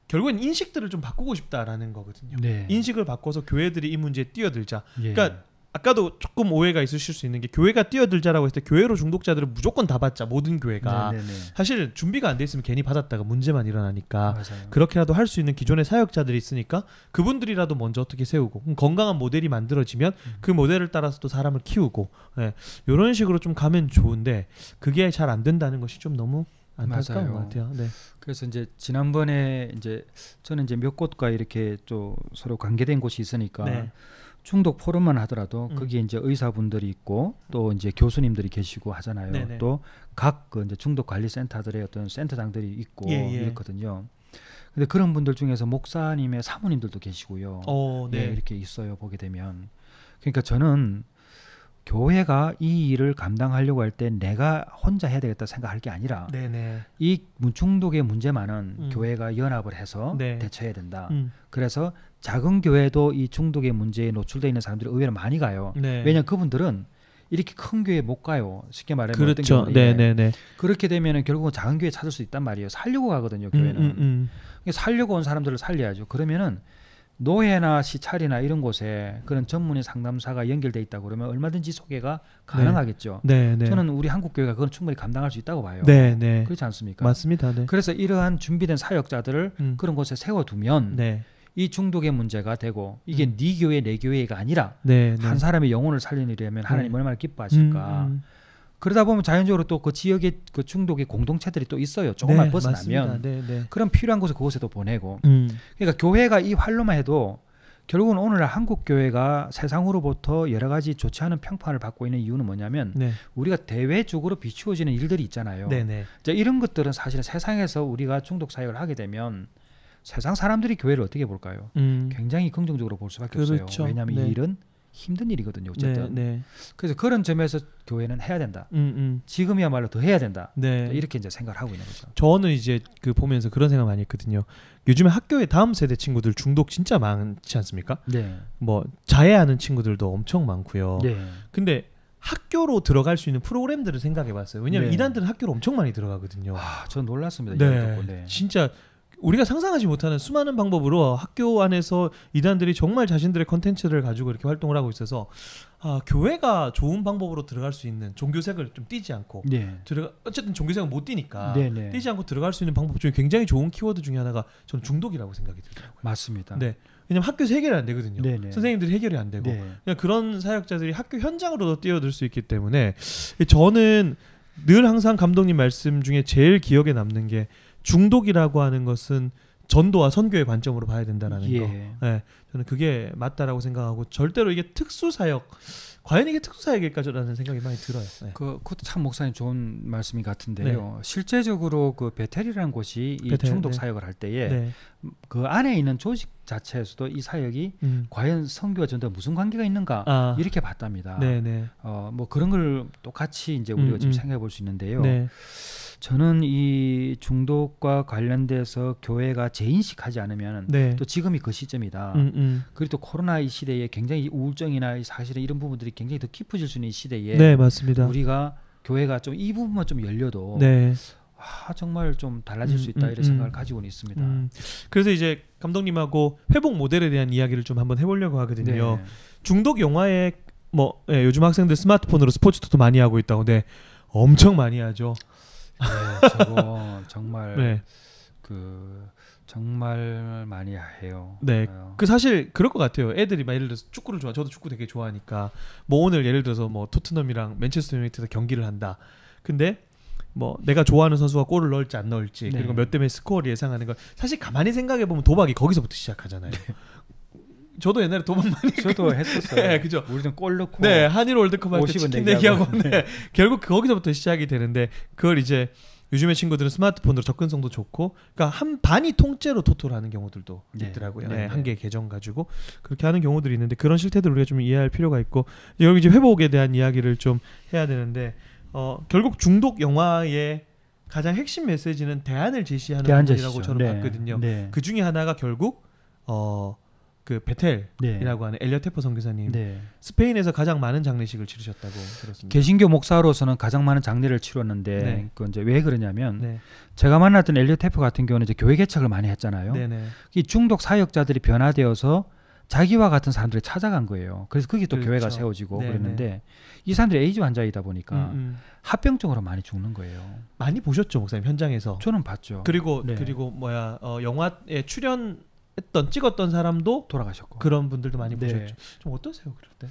결국엔 인식들을 좀 바꾸고 싶다라는 거거든요. 네. 인식을 바꿔서 교회들이 이 문제에 뛰어들자. 예. 그러니까 아까도 조금 오해가 있으실 수 있는 게 교회가 뛰어들자라고 했을 때 교회로 중독자들을 무조건 다 받자 모든 교회가 네네네. 사실 준비가 안 돼 있으면 괜히 받았다가 문제만 일어나니까 맞아요. 그렇게라도 할 수 있는 기존의 사역자들이 있으니까 그분들이라도 먼저 어떻게 세우고 건강한 모델이 만들어지면 음. 그 모델을 따라서 또 사람을 키우고 네, 예, 이런 식으로 좀 가면 좋은데 그게 잘 안 된다는 것이 좀 너무 안타까운 것 같아요. 네. 그래서 이제 지난번에 이제 저는 이제 몇 곳과 이렇게 또 서로 관계된 곳이 있으니까. 네. 중독 포럼만 하더라도 음. 거기에 이제 의사분들이 있고 또 이제 교수님들이 계시고 하잖아요. 또 각 그 이제 중독 관리 센터들의 어떤 센터장들이 있고 예, 예. 이렇거든요. 근데 그런 분들 중에서 목사님의 사모님들도 계시고요. 오, 어, 예, 네. 예, 이렇게 있어요. 보게 되면. 그러니까 저는 교회가 이 일을 감당하려고 할 때 내가 혼자 해야 되겠다 생각할 게 아니라 네네. 이 중독의 문제만은 음. 교회가 연합을 해서 네. 대처해야 된다. 음. 그래서 작은 교회도 이 중독의 문제에 노출되어 있는 사람들이 의외로 많이 가요. 네. 왜냐 면 그분들은 이렇게 큰 교회 못 가요. 쉽게 말하면 그렇죠. 네, 네, 네. 그렇게 되면 결국은 작은 교회 찾을 수 있단 말이에요. 살려고 가거든요, 음, 교회는. 음, 음, 음. 살려고 온 사람들을 살려야죠. 그러면은 노회나 시찰이나 이런 곳에 그런 전문의 상담사가 연결돼 있다 그러면 얼마든지 소개가 네. 가능하겠죠. 네, 네. 저는 우리 한국 교회가 그건 충분히 감당할 수 있다고 봐요. 네, 네. 그렇지 않습니까? 맞습니다. 네. 그래서 이러한 준비된 사역자들을 음. 그런 곳에 세워두면 네. 이 중독의 문제가 되고 이게 음. 네 교회 내 네 교회가 아니라 네, 네. 한 사람의 영혼을 살리려면 하나님 네. 얼마나 기뻐하실까. 음, 음, 음, 그러다 보면 자연적으로 또 그 지역의 그 중독의 공동체들이 또 있어요. 조금만 네, 벗어나면 그런 필요한 곳에 그곳에 도 보내고. 음. 그러니까 교회가 이 활로만 해도 결국은 오늘날 한국 교회가 세상으로부터 여러 가지 좋지 않은 평판을 받고 있는 이유는 뭐냐면 네. 우리가 대외적으로 비추어지는 일들이 있잖아요. 네네. 이제 이런 것들은 사실 세상에서 우리가 중독 사역을 하게 되면 세상 사람들이 교회를 어떻게 볼까요? 음. 굉장히 긍정적으로 볼 수밖에 그렇죠. 없어요. 왜냐하면 네. 이 일은 힘든 일이거든요. 네, 어쨌든 네, 네. 그래서 그런 점에서 교회는 해야 된다. 음, 음. 지금이야말로 더 해야 된다. 네. 이렇게 이제 생각을 하고 있는 거죠. 저는 이제 그 보면서 그런 생각 많이 했거든요. 요즘에 학교에 다음 세대 친구들 중독 진짜 많지 않습니까? 네. 뭐 자해하는 친구들도 엄청 많고요. 네. 근데 학교로 들어갈 수 있는 프로그램들을 생각해봤어요. 왜냐하면 이단들은 학교로 엄청 많이 들어가거든요. 아, 저 놀랐습니다. 네. 진짜 우리가 상상하지 못하는 수많은 방법으로 학교 안에서 이단들이 정말 자신들의 컨텐츠를 가지고 이렇게 활동을 하고 있어서 아, 교회가 좋은 방법으로 들어갈 수 있는 종교색을 좀 띄지 않고 네. 들어가 어쨌든 종교색은 못 띄니까 네, 네. 띄지 않고 들어갈 수 있는 방법 중에 굉장히 좋은 키워드 중에 하나가 저는 중독이라고 생각이 들더라고요. 맞습니다. 네. 왜냐면 학교에서 해결이 안 되거든요. 네네. 네. 선생님들이 해결이 안 되고 네. 그냥 그런 사역자들이 학교 현장으로도 뛰어들 수 있기 때문에 저는 늘 항상 감독님 말씀 중에 제일 기억에 남는 게 중독이라고 하는 것은 전도와 선교의 관점으로 봐야 된다라는 예. 거. 예. 저는 그게 맞다라고 생각하고 절대로 이게 특수 사역 과연 이게 특수 사역일까라는 생각이 많이 들어요. 예. 그 그것도 참 목사님 좋은 말씀이 같은데요. 네. 실제적으로 그 베텔이라는 곳이 베텔, 이 네. 중독 네. 사역을 할 때에 네. 그 안에 있는 조직 자체에서도 이 사역이 음. 과연 선교와 전도 무슨 관계가 있는가 아. 이렇게 봤답니다. 네, 네. 어뭐 그런 걸 똑같이 이제 우리가 음, 지금 음. 생각해 볼 수 있는데요. 네. 저는 이 중독과 관련돼서 교회가 재인식하지 않으면 네. 또 지금이 그 시점이다. 음, 음. 그리고 또 코로나 이 시대에 굉장히 우울증이나 사실은 이런 부분들이 굉장히 더 깊어질 수 있는 시대에 네, 맞습니다. 우리가 교회가 좀 이 부분만 좀 열려도 네. 아, 정말 좀 달라질 수 음, 있다 음, 이런 생각을 음. 가지고 있습니다. 음. 그래서 이제 감독님하고 회복 모델에 대한 이야기를 좀 한번 해보려고 하거든요. 네. 중독 영화에 뭐 예, 요즘 학생들 스마트폰으로 스포츠도 많이 하고 있다고 근데 네. 엄청 많이 하죠. 네, 저거 정말 네. 그 정말 많이 해요. 네, 어. 그 사실 그럴 것 같아요. 애들이 막 예를 들어서 축구를 좋아, 저도 축구 되게 좋아하니까 뭐 오늘 예를 들어서 뭐 토트넘이랑 맨체스터 유나이티드 경기를 한다. 근데 뭐 내가 좋아하는 선수가 골을 넣을지 안 넣을지 네. 그리고 몇 대 몇 스코어를 예상하는 걸 사실 가만히 생각해 보면 도박이 거기서부터 시작하잖아요. 네. 저도 옛날에 도박 많이 저도 했었어요. 네, 그죠. 우리는 골 넣고 네, 한일 월드컵 할때 치킨 내기하고 네. 네. 결국 거기서부터 시작이 되는데 그걸 이제 요즘의 친구들은 스마트폰으로 접근성도 좋고 그러니까 한 반이 통째로 토토를 하는 경우들도 네. 있더라고요. 네, 네. 네. 한개 계정 가지고 그렇게 하는 경우들이 있는데 그런 실태들 우리가 좀 이해할 필요가 있고 여기 이제 회복에 대한 이야기를 좀 해야 되는데 어 결국 중독 영화의 가장 핵심 메시지는 대안을 제시하는 것이라고 저는 네. 봤거든요. 네. 그 중에 하나가 결국 어그 베텔이라고 네. 하는 엘리어 테퍼 선교사님 네. 스페인에서 가장 많은 장례식을 치르셨다고 들었습니다. 개신교 목사로서는 가장 많은 장례를 치렀는데 그 이제 왜 그러냐면 제가 만났던 엘리어 테퍼 같은 경우는 이제 교회 개척을 많이 했잖아요. 이 중독 사역자들이 변화되어서 자기와 같은 사람들을 찾아간 거예요. 그래서 거기 또 그렇죠. 교회가 세워지고 네 그랬는데 이 사람들이 에이즈 환자이다 보니까 음, 음. 합병증으로 많이 죽는 거예요. 많이 보셨죠, 목사님 현장에서? 저는 봤죠. 그리고 네. 그리고 뭐야 어, 영화에 출연 했던 찍었던 사람도 돌아가셨고 그런 분들도 많이 네. 보셨죠. 좀 어떠세요 그럴 때?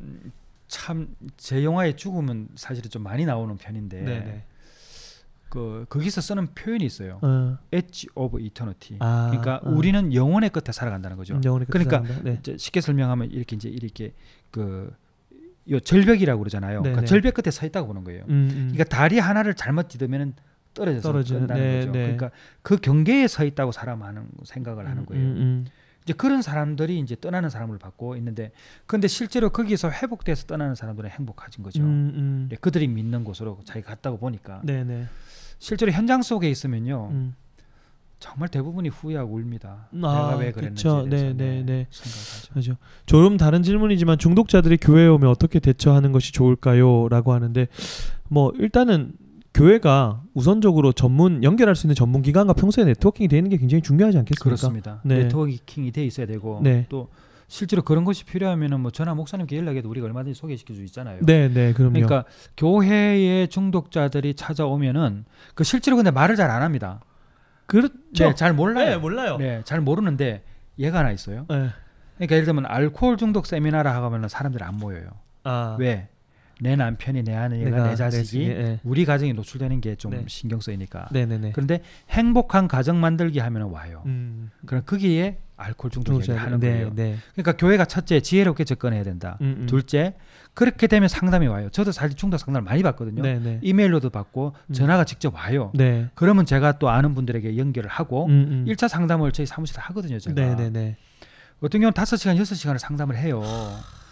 음, 참제 영화의 죽음은 사실은 좀 많이 나오는 편인데 네네. 네. 그 거기서 쓰는 표현이 있어요. 어. Edge of Eternity. 아, 그러니까 어. 우리는 영원의 끝에 살아간다는 거죠. 영원의 끝에 그러니까 네. 쉽게 설명하면 이렇게 이제 이렇게 그요 절벽이라고 그러잖아요. 네, 그러니까 네. 절벽 끝에 서 있다고 보는 거예요. 음, 음. 그러니까 다리 하나를 잘못 디디면 떨어져서 떨어지는, 끝나는 네, 거죠. 네. 그러니까 그 경계에 서 있다고 사람하는 생각을 하는 음, 거예요. 음, 음. 이제 그런 사람들이 이제 떠나는 사람을 받고 있는데 근데 실제로 거기서 회복돼서 떠나는 사람들은 행복해진 거죠. 음, 음. 그들이 믿는 곳으로 자기 갔다고 보니까 네, 네, 실제로 현장 속에 있으면요. 음. 정말 대부분이 후회하고 울니다 아, 내가 왜 그랬는지 네, 네, 네, 네. 생각하죠. 그렇죠. 조금 다른 질문이지만 중독자들이 교회에 오면 어떻게 대처하는 것이 좋을까요?라고 하는데 뭐 일단은 교회가 우선적으로 전문 연결할 수 있는 전문 기관과 평소에 네트워킹이 되는 게 굉장히 중요하지 않겠습니까? 그렇습니다. 네. 네트워킹이 돼 있어야 되고 네. 또 실제로 그런 것이 필요하면은 뭐 전화 목사님께 연락해도 우리가 얼마든지 소개시킬 수 있잖아요. 네, 네, 그럼요. 그러니까 교회의 중독자들이 찾아오면은 그 실제로 근데 말을 잘 안 합니다. 그렇죠. 네, 잘 몰라요. 네, 몰라요. 네, 잘 모르는데 얘가 하나 있어요. 네. 그러니까 예를 들면 알코올 중독 세미나라 하면은 사람들이 안 모여요. 아. 왜? 내 남편이 내 아내가 내 자식이 내 예. 우리 가정에 노출되는 게좀 네. 신경 쓰이니까. 네네네. 그런데 행복한 가정 만들기 하면 와요. 음. 그럼 거기에 알코올 중독이 하는 거예요. 네, 네. 그러니까 교회가 첫째 지혜롭게 접근해야 된다. 음, 음. 둘째 그렇게 되면 상담이 와요. 저도 사실 중독 상담을 많이 받거든요. 네네. 이메일로도 받고 음. 전화가 직접 와요. 네. 그러면 제가 또 아는 분들에게 연결을 하고 음, 음. 일차 상담을 저희 사무실에 하거든요. 제가 네네네. 어떤 경우는 다섯 시간 여섯 시간을 상담을 해요.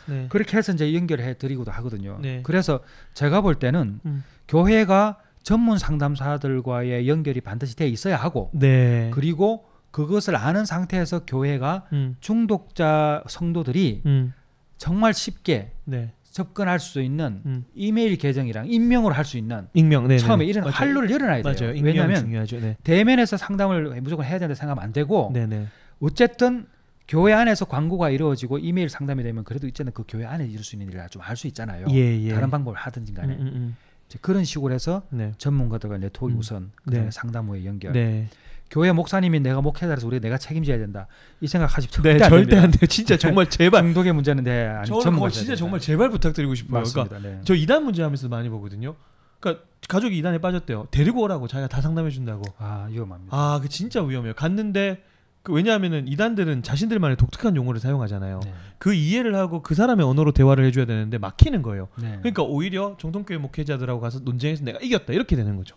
네. 그렇게 해서 이제 연결해 드리고도 하거든요. 네. 그래서 제가 볼 때는 음. 교회가 전문 상담사들과의 연결이 반드시 돼 있어야 하고 네. 그리고 그것을 아는 상태에서 교회가 음. 중독자 성도들이 음. 정말 쉽게 네. 접근할 수 있는 음. 이메일 계정이랑 익명으로 할 수 있는 익명 네네. 네, 네. 처음에 이런 맞아요. 활로를 열어놔야 돼요. 맞아요. 왜냐하면 중요하죠. 대면에서 상담을 무조건 해야 된다 생각하면 안 되고 네네. 어쨌든 교회 안에서 광고가 이루어지고 이메일 상담이 되면 그래도 있잖아요. 그 교회 안에 이룰 수 있는 일을 좀알 수 있잖아요. 예, 예. 다른 방법을 하든지 간에. 음, 음, 음. 이제 그런 식으로 해서 네. 전문가들과 네트워크 음. 우선 그 네. 상담 후에 연결. 네. 교회 목사님이 내가 목회자라서 우리 내가 책임져야 된다. 이 생각하십 절대 네, 절대 안 돼요. 진짜 정말 제발 중독의 문제는 네, 저는 거 진짜 정말 제발 부탁드리고 싶어요. 그러니까 맞습니다. 그러니까 저 이단 문제 하면서 많이 보거든요. 그러니까 가족이 이단에 빠졌대요. 데리고 오라고 자기가 다 상담해 준다고. 아 위험합니다. 아그 진짜 위험해요. 갔는데 그 왜냐하면은 이단들은 자신들만의 독특한 용어를 사용하잖아요. 네. 그 이해를 하고 그 사람의 언어로 대화를 해줘야 되는데 막히는 거예요. 네. 그러니까 오히려 정통교회 목회자들하고 가서 논쟁해서 내가 이겼다 이렇게 되는 거죠.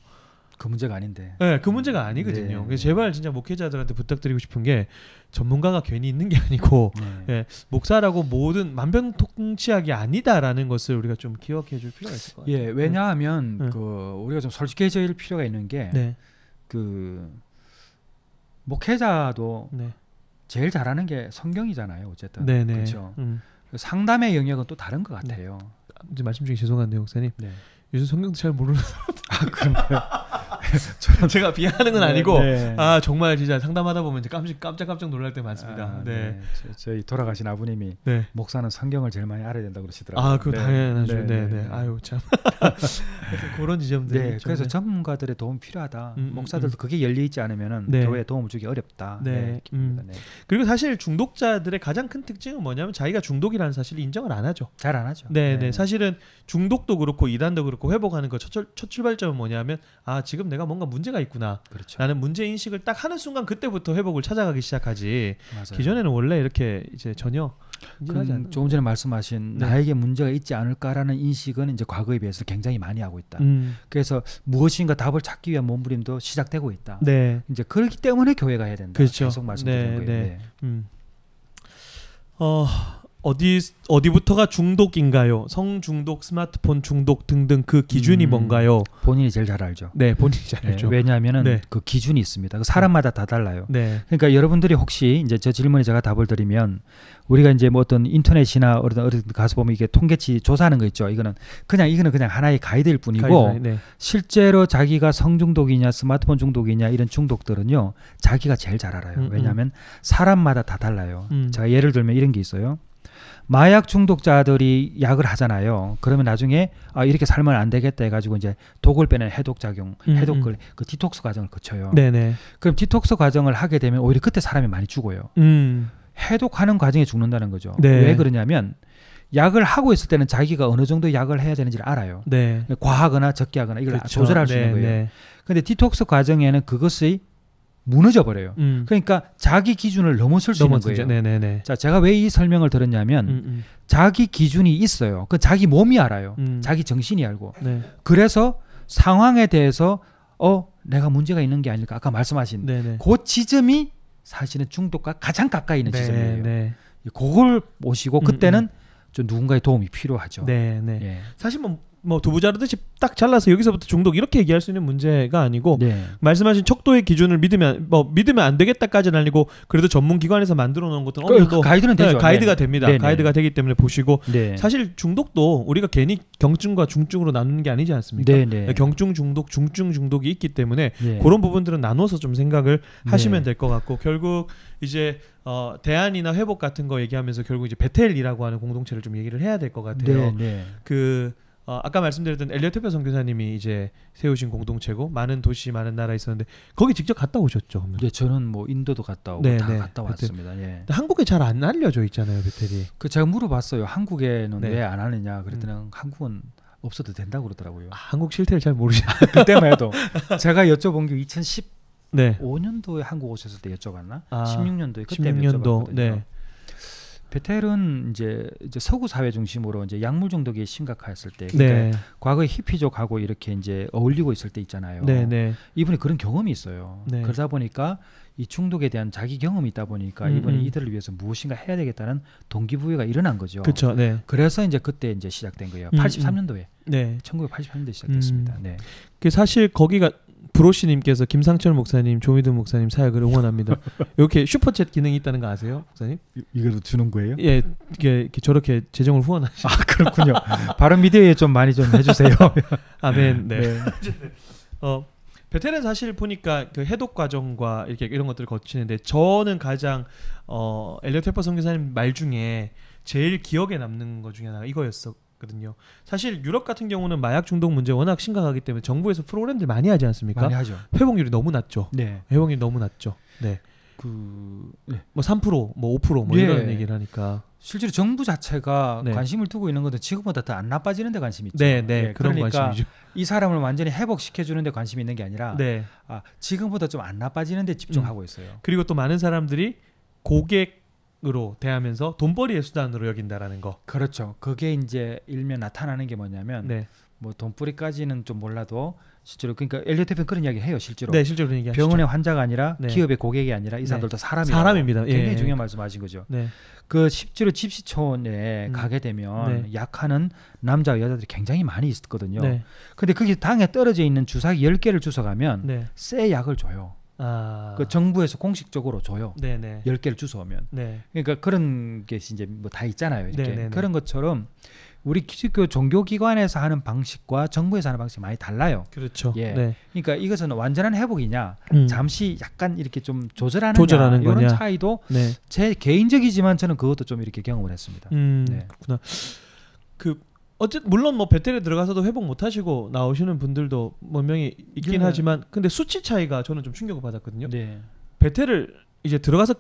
그 문제가 아닌데. 네, 그 문제가 아니거든요. 네. 제발 진짜 목회자들한테 부탁드리고 싶은 게 전문가가 괜히 있는 게 아니고 네. 예, 목사라고 모든 만병통치약이 아니다라는 것을 우리가 좀 기억해 줄 필요가 있을 것 예, 같아요. 예, 왜냐하면 음. 그 우리가 좀 솔직해질 필요가 있는 게그 네. 목회자도 네. 제일 잘하는 게 성경이잖아요. 어쨌든 네네. 그렇죠. 음. 그 상담의 영역은 또 다른 것 네. 같아요. 이제 말씀 중에 죄송한데 목사님. 네. 요즘 성경도 잘 모르는 아 그런가요? 저는 제가 비하하는 건 네, 아니고 네, 아 정말 진짜 상담하다 보면 깜짝 깜짝 깜짝 놀랄 때 많습니다. 아, 네. 네. 저희 돌아가신 아버님이 네. 목사는 성경을 제일 많이 알아야 된다고 그러시더라고요. 아, 그 당연하죠. 네, 네. 아유 참 그런 지점들. 네. 그래서 전문가들의 도움 이 필요하다. 음, 음, 목사들도 음. 그게 열려 있지 않으면은 교회에 도움을 주기 어렵다. 네. 음. 그리고 사실 중독자들의 가장 큰 특징은 뭐냐면 자기가 중독이라는 사실을 인정을 안 하죠. 잘 안 하죠. 네, 네. 사실은 중독도 그렇고 이단도 그렇고 회복하는 그첫 출발점은 뭐냐면 아 지금 내가 내가 뭔가 문제가 있구나. 그렇죠. 나는 문제 인식을 딱 하는 순간 그때부터 회복을 찾아가기 시작하지. 맞아요. 기존에는 원래 이렇게 이제 전혀 그 조금 전에 말씀하신 네. 나에게 문제가 있지 않을까라는 인식은 이제 과거에 비해서 굉장히 많이 하고 있다. 음. 그래서 무엇인가 답을 찾기 위한 몸부림도 시작되고 있다. 네. 이제 그렇기 때문에 교회가 해야 된다. 그렇죠. 계속 말씀드리는 네, 거예요. 네. 네. 음. 어, 어디 어디부터가 중독인가요? 성 중독, 스마트폰 중독 등등 그 기준이 음, 뭔가요? 본인이 제일 잘 알죠. 네, 본인이 잘 네, 알죠. 왜냐하면은 네. 그 기준이 있습니다. 그 사람마다 다 달라요. 네. 그러니까 여러분들이 혹시 이제 저 질문에 제가 답을 드리면 우리가 이제 뭐 어떤 인터넷이나 어떤 어디 가서 보면 이게 통계치 조사하는 거 있죠. 이거는 그냥 이거는 그냥 하나의 가이드일 뿐이고 가이드, 네. 실제로 자기가 성 중독이냐 스마트폰 중독이냐 이런 중독들은요 자기가 제일 잘 알아요. 음, 음. 왜냐하면 음. 사람마다 다 달라요. 제가 음. 예를 들면 이런 게 있어요. 마약 중독자들이 약을 하잖아요. 그러면 나중에 아 이렇게 살면 안 되겠다 해가지고 이제 독을 빼는 해독 작용, 해독을 음. 음. 그 디톡스 과정을 거쳐요. 네네. 그럼 디톡스 과정을 하게 되면 오히려 그때 사람이 많이 죽어요. 음. 해독하는 과정에 죽는다는 거죠. 네. 왜 그러냐면 약을 하고 있을 때는 자기가 어느 정도 약을 해야 되는지를 알아요. 네. 과하거나 적게 하거나 이걸 그렇죠. 조절할 수 있는 네, 거예요. 그런데 네. 디톡스 과정에는 그것의 무너져 버려요. 음. 그러니까 자기 기준을 넘어설 수 넘어지죠. 있는 거예요. 네네네. 자, 제가 왜 이 설명을 들었냐면 음, 음. 자기 기준이 있어요. 그 자기 몸이 알아요. 음. 자기 정신이 알고. 네. 그래서 상황에 대해서 어 내가 문제가 있는 게 아닐까 아까 말씀하신 네네. 네. 그 지점이 사실은 중독과 가장 가까이 있는 네, 지점이에요. 네. 그걸 모시고 음, 그때는 음. 좀 누군가의 도움이 필요하죠. 네, 네. 예. 사실 뭐뭐 두부 자르듯이 딱 잘라서 여기서부터 중독 이렇게 얘기할 수 있는 문제가 아니고 네. 말씀하신 척도의 기준을 믿으면 뭐 믿으면 안 되겠다까지는 아니고 그래도 전문 기관에서 만들어 놓은 것들은 그러니까 어느 정도 가이드는 되죠. 네, 가이드가 네. 네. 됩니다. 네, 네. 가이드가 되기 때문에 보시고 사실 중독도 우리가 괜히 경증과 중증으로 나누는 게 아니지 않습니까? 경증 중독, 중증 중독이 있기 때문에 네. 그런 부분들은 나눠서 좀 생각을 하시면 될 것 같고 결국 이제 어, 대안이나 회복 같은 거 얘기하면서 결국 이제 베텔이라고 하는 공동체를 좀 얘기를 해야 될 것 같아요. 그 어, 아까 말씀드렸던 엘리어트 표 선교사님이 이제 세우신 공동체고 많은 도시 많은 나라 있었는데 거기 직접 갔다 오셨죠? 그러면? 예, 저는 뭐 인도도 갔다 오고 네, 다 네, 갔다 왔습니다. 예. 한국에 잘 안 알려져 있잖아요, 베텔이. 그 제가 물어봤어요. 한국에는 네. 왜안 하느냐? 그랬더니 음. 한국은 없어도 된다고 그러더라고요. 아, 한국 실태를 잘모르시 그때만 해도 제가 여쭤본 게2 0 1 5년도에 한국 오셨을 때 여쭤봤나? 아, 16년도에 그때 16년도, 여쭤봤거든요. 네. 베텔은 이제, 이제 서구 사회 중심으로 이제 약물 중독이 심각했을 때, 네. 그러니까 네. 과거에 히피족하고 이렇게 이제 어울리고 있을 때 있잖아요. 네, 네. 이분이 그런 경험이 있어요. 네. 그러다 보니까 이 중독에 대한 자기 경험이 있다 보니까 음, 이분이 음. 이들을 위해서 무엇인가 해야 되겠다는 동기부여가 일어난 거죠. 그렇죠. 그래서 이제 그때 이제 시작된 거예요. 83년도에. 음, 1983년도에 음. 시작됐습니다. 음. 네. 그 사실 거기가 브로시님께서 김상철 목사님, 조미든 목사님 사역을 응원합니다. 이렇게 슈퍼챗 기능이 있다는 거 아세요, 목사님? 이걸로 주는 거예요? 예, 이게 저렇게 재정을 후원하시. 아 그렇군요. 바른 미디어에 좀 많이 좀 해주세요. 아멘. 네. 네. 어 베테는 사실 보니까 그 해독 과정과 이렇게 이런 것들을 거치는데 저는 가장 어 엘리어 테퍼 선교사님 말 중에 제일 기억에 남는 것 중에 하나가 이거였어. 거든요. 사실 유럽 같은 경우는 마약 중독 문제 워낙 심각하기 때문에 정부에서 프로그램들 많이 하지 않습니까? 많이 하죠. 회복률이 너무 낮죠. 네. 회복률이 너무 낮죠. 네. 그, 네. 뭐 3%, 뭐 5%, 뭐 네. 이런 얘기를 하니까. 실제로 정부 자체가 네. 관심을 두고 있는 것은 지금보다 더 안 나빠지는 데 관심이 있죠. 네, 네, 네. 그런 그러니까 관심이죠. 이 사람을 완전히 회복시켜 주는 데 관심이 있는 게 아니라 네. 아, 지금보다 좀 안 나빠지는 데 집중하고 음. 있어요. 그리고 또 많은 사람들이 고객 으로 대하면서 돈벌이의 수단으로 여긴다라는 거. 그렇죠. 그게 이제 일면 나타나는 게 뭐냐면 네. 뭐 돈벌이까지는 좀 몰라도 실제로 그러니까 엘리엇 대표는 그런 이야기 해요 실제로. 네, 실제로 그런 이야기. 병원의 환자가 아니라 네. 기업의 고객이 아니라 이 네. 사람들도 네. 사람이 사람입니다. 예. 굉장히 예. 중요한 말씀하신 거죠. 네. 그 실제로 집시촌에 음. 가게 되면 네. 약하는 남자 여자들이 굉장히 많이 있었거든요. 네. 근데 그게 당에 떨어져 있는 주사기 10개를 주워 가면 새 약을 줘요. 아. 그 정부에서 공식적으로 줘요. 네네. 1개를 주워오면. 네. 그러니까 그런 게 이제 뭐 다 있잖아요. 이렇게. 네네네. 네, 네. 그런 것처럼 우리 그 종교기관에서 하는 방식과 정부에서 하는 방식이 많이 달라요. 그렇죠. 예. 네. 그러니까 이것은 완전한 회복이냐, 음. 잠시 약간 이렇게 좀 조절하는, 조절하는 이런 거냐. 차이도 네. 제 개인적이지만 저는 그것도 좀 이렇게 경험을 했습니다. 음, 네. 그렇구나. 그 어쨌 든 물론 뭐 배터리 들어가서도 회복 못 하시고 나오시는 분들도 몇 명이 있긴 네. 하지만 근데 수치 차이가 저는 좀 충격을 받았거든요. 네. 배터를 이제 들어가서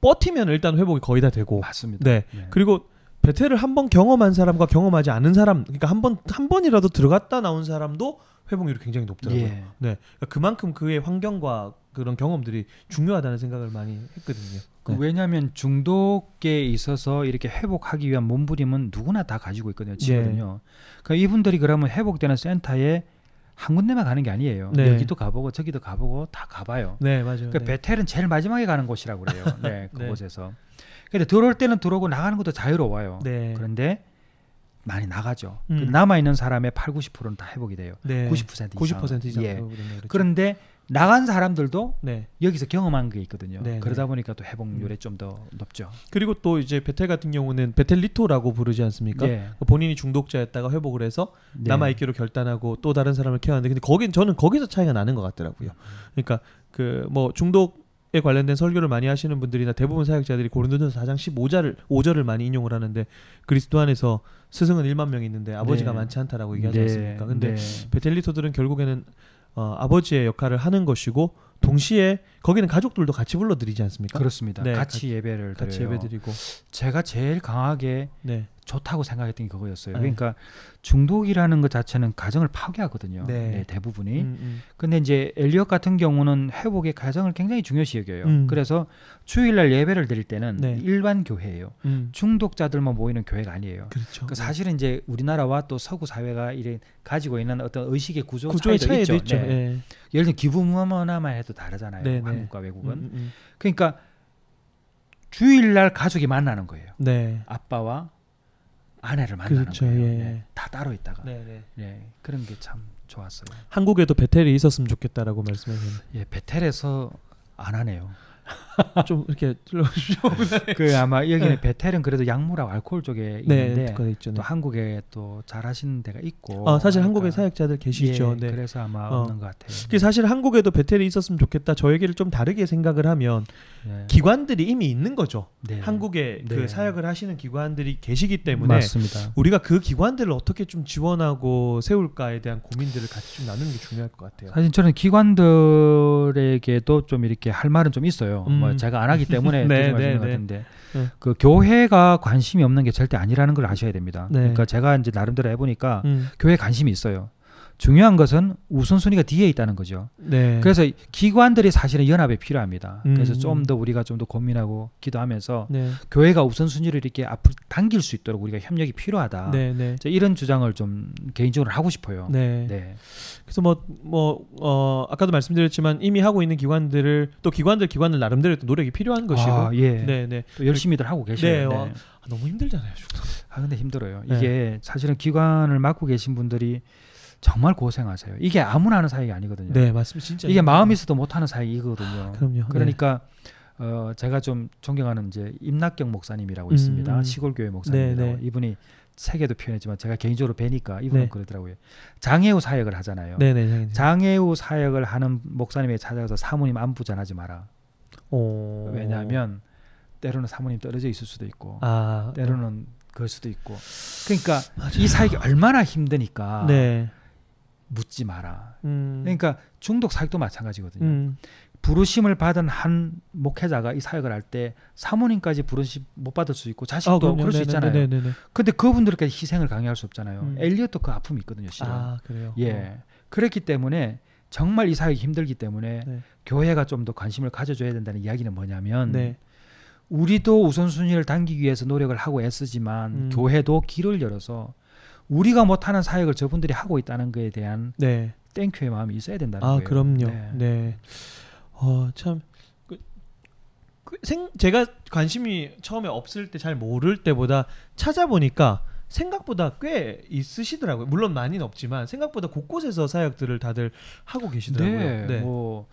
버티면 일단 회복이 거의 다 되고 맞습니다. 네. 네. 그리고 배태를 한 번 경험한 사람과 경험하지 않은 사람, 그러니까 한 번 한 번이라도 들어갔다 나온 사람도 회복률이 굉장히 높더라고요. 예. 네, 그러니까 그만큼 그의 환경과 그런 경험들이 중요하다는 생각을 많이 했거든요. 그 네. 왜냐하면 중독에 있어서 이렇게 회복하기 위한 몸부림은 누구나 다 가지고 있거든요. 지금은요. 네. 그러니까 이분들이 그러면 회복되는 센터에 한 군데만 가는 게 아니에요. 네. 여기도 가보고 저기도 가보고 다 가봐요. 네, 맞아요. 그 그러니까 네. 베텔은 제일 마지막에 가는 곳이라고 그래요. 네, 네, 그곳에서. 근데 들어올 때는 들어오고 나가는 것도 자유로워요. 네. 그런데 많이 나가죠. 그 음. 남아 있는 사람의 8, 90%는 다 회복이 돼요. 네. 90% 이상. 90% 이상. 예. 그렇죠. 그런데 나간 사람들도 네. 여기서 경험한 게 있거든요. 네, 네. 그러다 보니까 또 회복률이 음. 좀더 높죠. 그리고 또 이제 베텔 같은 경우는 베텔리토라고 부르지 않습니까? 네. 그 본인이 중독자였다가 회복을 해서 네. 남아 있기로 결단하고 또 다른 사람을 케어하는데 근데 거긴 저는 거기서 차이가 나는 것 같더라고요. 그러니까 그 뭐 중독 에 관련된 설교를 많이 하시는 분들이나 대부분 사역자들이 고린도전서 4장 15절을 5절을 많이 인용을 하는데 그리스도 안에서 스승은 1만 명이 있는데 아버지가 네. 많지 않다라고 얘기하지 않습니까? 네. 근데 베텔리토들은 결국에는 어, 아버지의 역할을 하는 것이고 동시에 거기는 가족들도 같이 불러드리지 않습니까? 그렇습니다. 네, 같이 예배를 같이 드려요. 예배드리고 제가 제일 강하게 네. 좋다고 생각했던 게 그거였어요. 네. 그러니까 중독이라는 것 자체는 가정을 파괴하거든요. 네. 네 대부분이. 음, 음. 근데 이제 엘리엇 같은 경우는 회복의 가정을 굉장히 중요시 여겨요. 음. 그래서 주일날 예배를 드릴 때는 네. 일반 교회예요. 음. 중독자들만 모이는 교회가 아니에요. 그렇죠. 그러니까 사실은 이제 우리나라와 또 서구 사회가 이래 가지고 있는 어떤 의식의 구조 구조의 차이도, 차이도 있죠. 있죠. 네. 예. 예를 들면 기부문나만 해도 다르잖아요. 네. 한국과 외국은. 음, 음, 음. 그러니까 주일날 가족이 만나는 거예요. 네. 아빠와 아내를 만나는 그렇죠, 거예요. 네. 예. 다 따로 있다가. 네, 네. 네. 그런 게 참 좋았어요. 한국에도 베텔이 있었으면 좋겠다라고 말씀하셨는데. 예, 베텔에서 안 하네요. 좀 이렇게 들러주시고 네. 그 아마 네. 여기는 네. 베텔은 그래도 약물하고 알코올 쪽에 네, 있는데 네, 있죠, 네. 또 한국에 또 잘하시는 데가 있고 아, 사실 한국에 그러니까 사역자들 계시죠. 예, 네. 그래서 아마 어. 없는 것 같아요. 그 사실 한국에도 베텔이 있었으면 좋겠다. 저 얘기를 좀 다르게 생각을 하면 기관들이 이미 있는 거죠. 한국에 그 사역을 하시는 기관들이 계시기 때문에 맞습니다. 우리가 그 기관들을 어떻게 좀 지원하고 세울까에 대한 고민들을 같이 좀 나누는 게 중요할 것 같아요. 사실 저는 기관들에게도 좀 이렇게 할 말은 좀 있어요. 뭐 음. 뭐 제가 안 하기 때문에 네, 네, 것 네. 같은데 네. 그 교회가 관심이 없는 게 절대 아니라는 걸 아셔야 됩니다. 네. 그러니까 제가 이제 나름대로 해보니까 음. 교회 관심이 있어요. 중요한 것은 우선순위가 뒤에 있다는 거죠. 네. 그래서 기관들이 사실은 연합에 필요합니다. 음. 그래서 좀 더 우리가 좀 더 고민하고 기도하면서 네. 교회가 우선순위를 이렇게 앞으로 당길 수 있도록 우리가 협력이 필요하다. 네, 네. 이런 주장을 좀 개인적으로 하고 싶어요. 네. 네. 그래서 뭐, 뭐, 어, 아까도 말씀드렸지만 이미 하고 있는 기관들을 또 기관들 기관을 나름대로 또 노력이 필요한 아, 것이고. 아, 예. 네, 네. 또 열심히들 하고 계시네요. 어, 아, 너무 힘들잖아요. 아, 근데 힘들어요. 이게 사실은 기관을 맡고 계신 분들이 정말 고생하세요. 이게 아무나 하는 사역이 아니거든요. 네, 맞습니다. 진짜 이게 네. 마음이 있어도 못 하는 사역이거든요. 아, 그럼요. 그러니까 네. 어, 제가 좀 존경하는 이제 임낙경 목사님이라고 음, 있습니다. 음. 시골 교회 목사님이라고 네, 네. 이분이 책에도 표현했지만 제가 개인적으로 뵈니까 이분은 네. 그러더라고요. 장애우 사역을 하잖아요. 네, 장애우 사역을 하는 목사님에 찾아가서 사모님 안부 전하지 마라. 오. 왜냐하면 때로는 사모님 떨어져 있을 수도 있고 아, 때로는 그럴 수도 있고 그러니까 맞아요. 이 사역이 얼마나 힘드니까 네. 묻지 마라. 음. 그러니까 중독 사역도 마찬가지거든요. 음. 부르심을 받은 한 목회자가 이 사역을 할 때 사모님까지 부르심 못 받을 수 있고 자식도 아, 그럴수 네, 네, 있잖아요. 네네네. 네, 근데 그분들까지 희생을 강요할 수 없잖아요. 음. 엘리엇도 그 아픔이 있거든요. 실은. 아 그래요. 예, 어. 그렇기 때문에 정말 이 사역이 힘들기 때문에 네. 교회가 좀 더 관심을 가져줘야 된다는 이야기는 뭐냐면 네. 우리도 우선순위를 당기기 위해서 노력을 하고 애쓰지만 음. 교회도 길을 열어서 우리가 못하는 사역을 저분들이 하고 있다는 것에 대한 네. 땡큐의 마음이 있어야 된다는 아, 거예요. 그럼요. 네. 네. 어, 참 그, 그 생, 제가 관심이 처음에 없을 때 잘 모를 때보다 찾아보니까 생각보다 꽤 있으시더라고요. 물론 많이는 없지만 생각보다 곳곳에서 사역들을 다들 하고 계시더라고요. 네. 네. 뭐,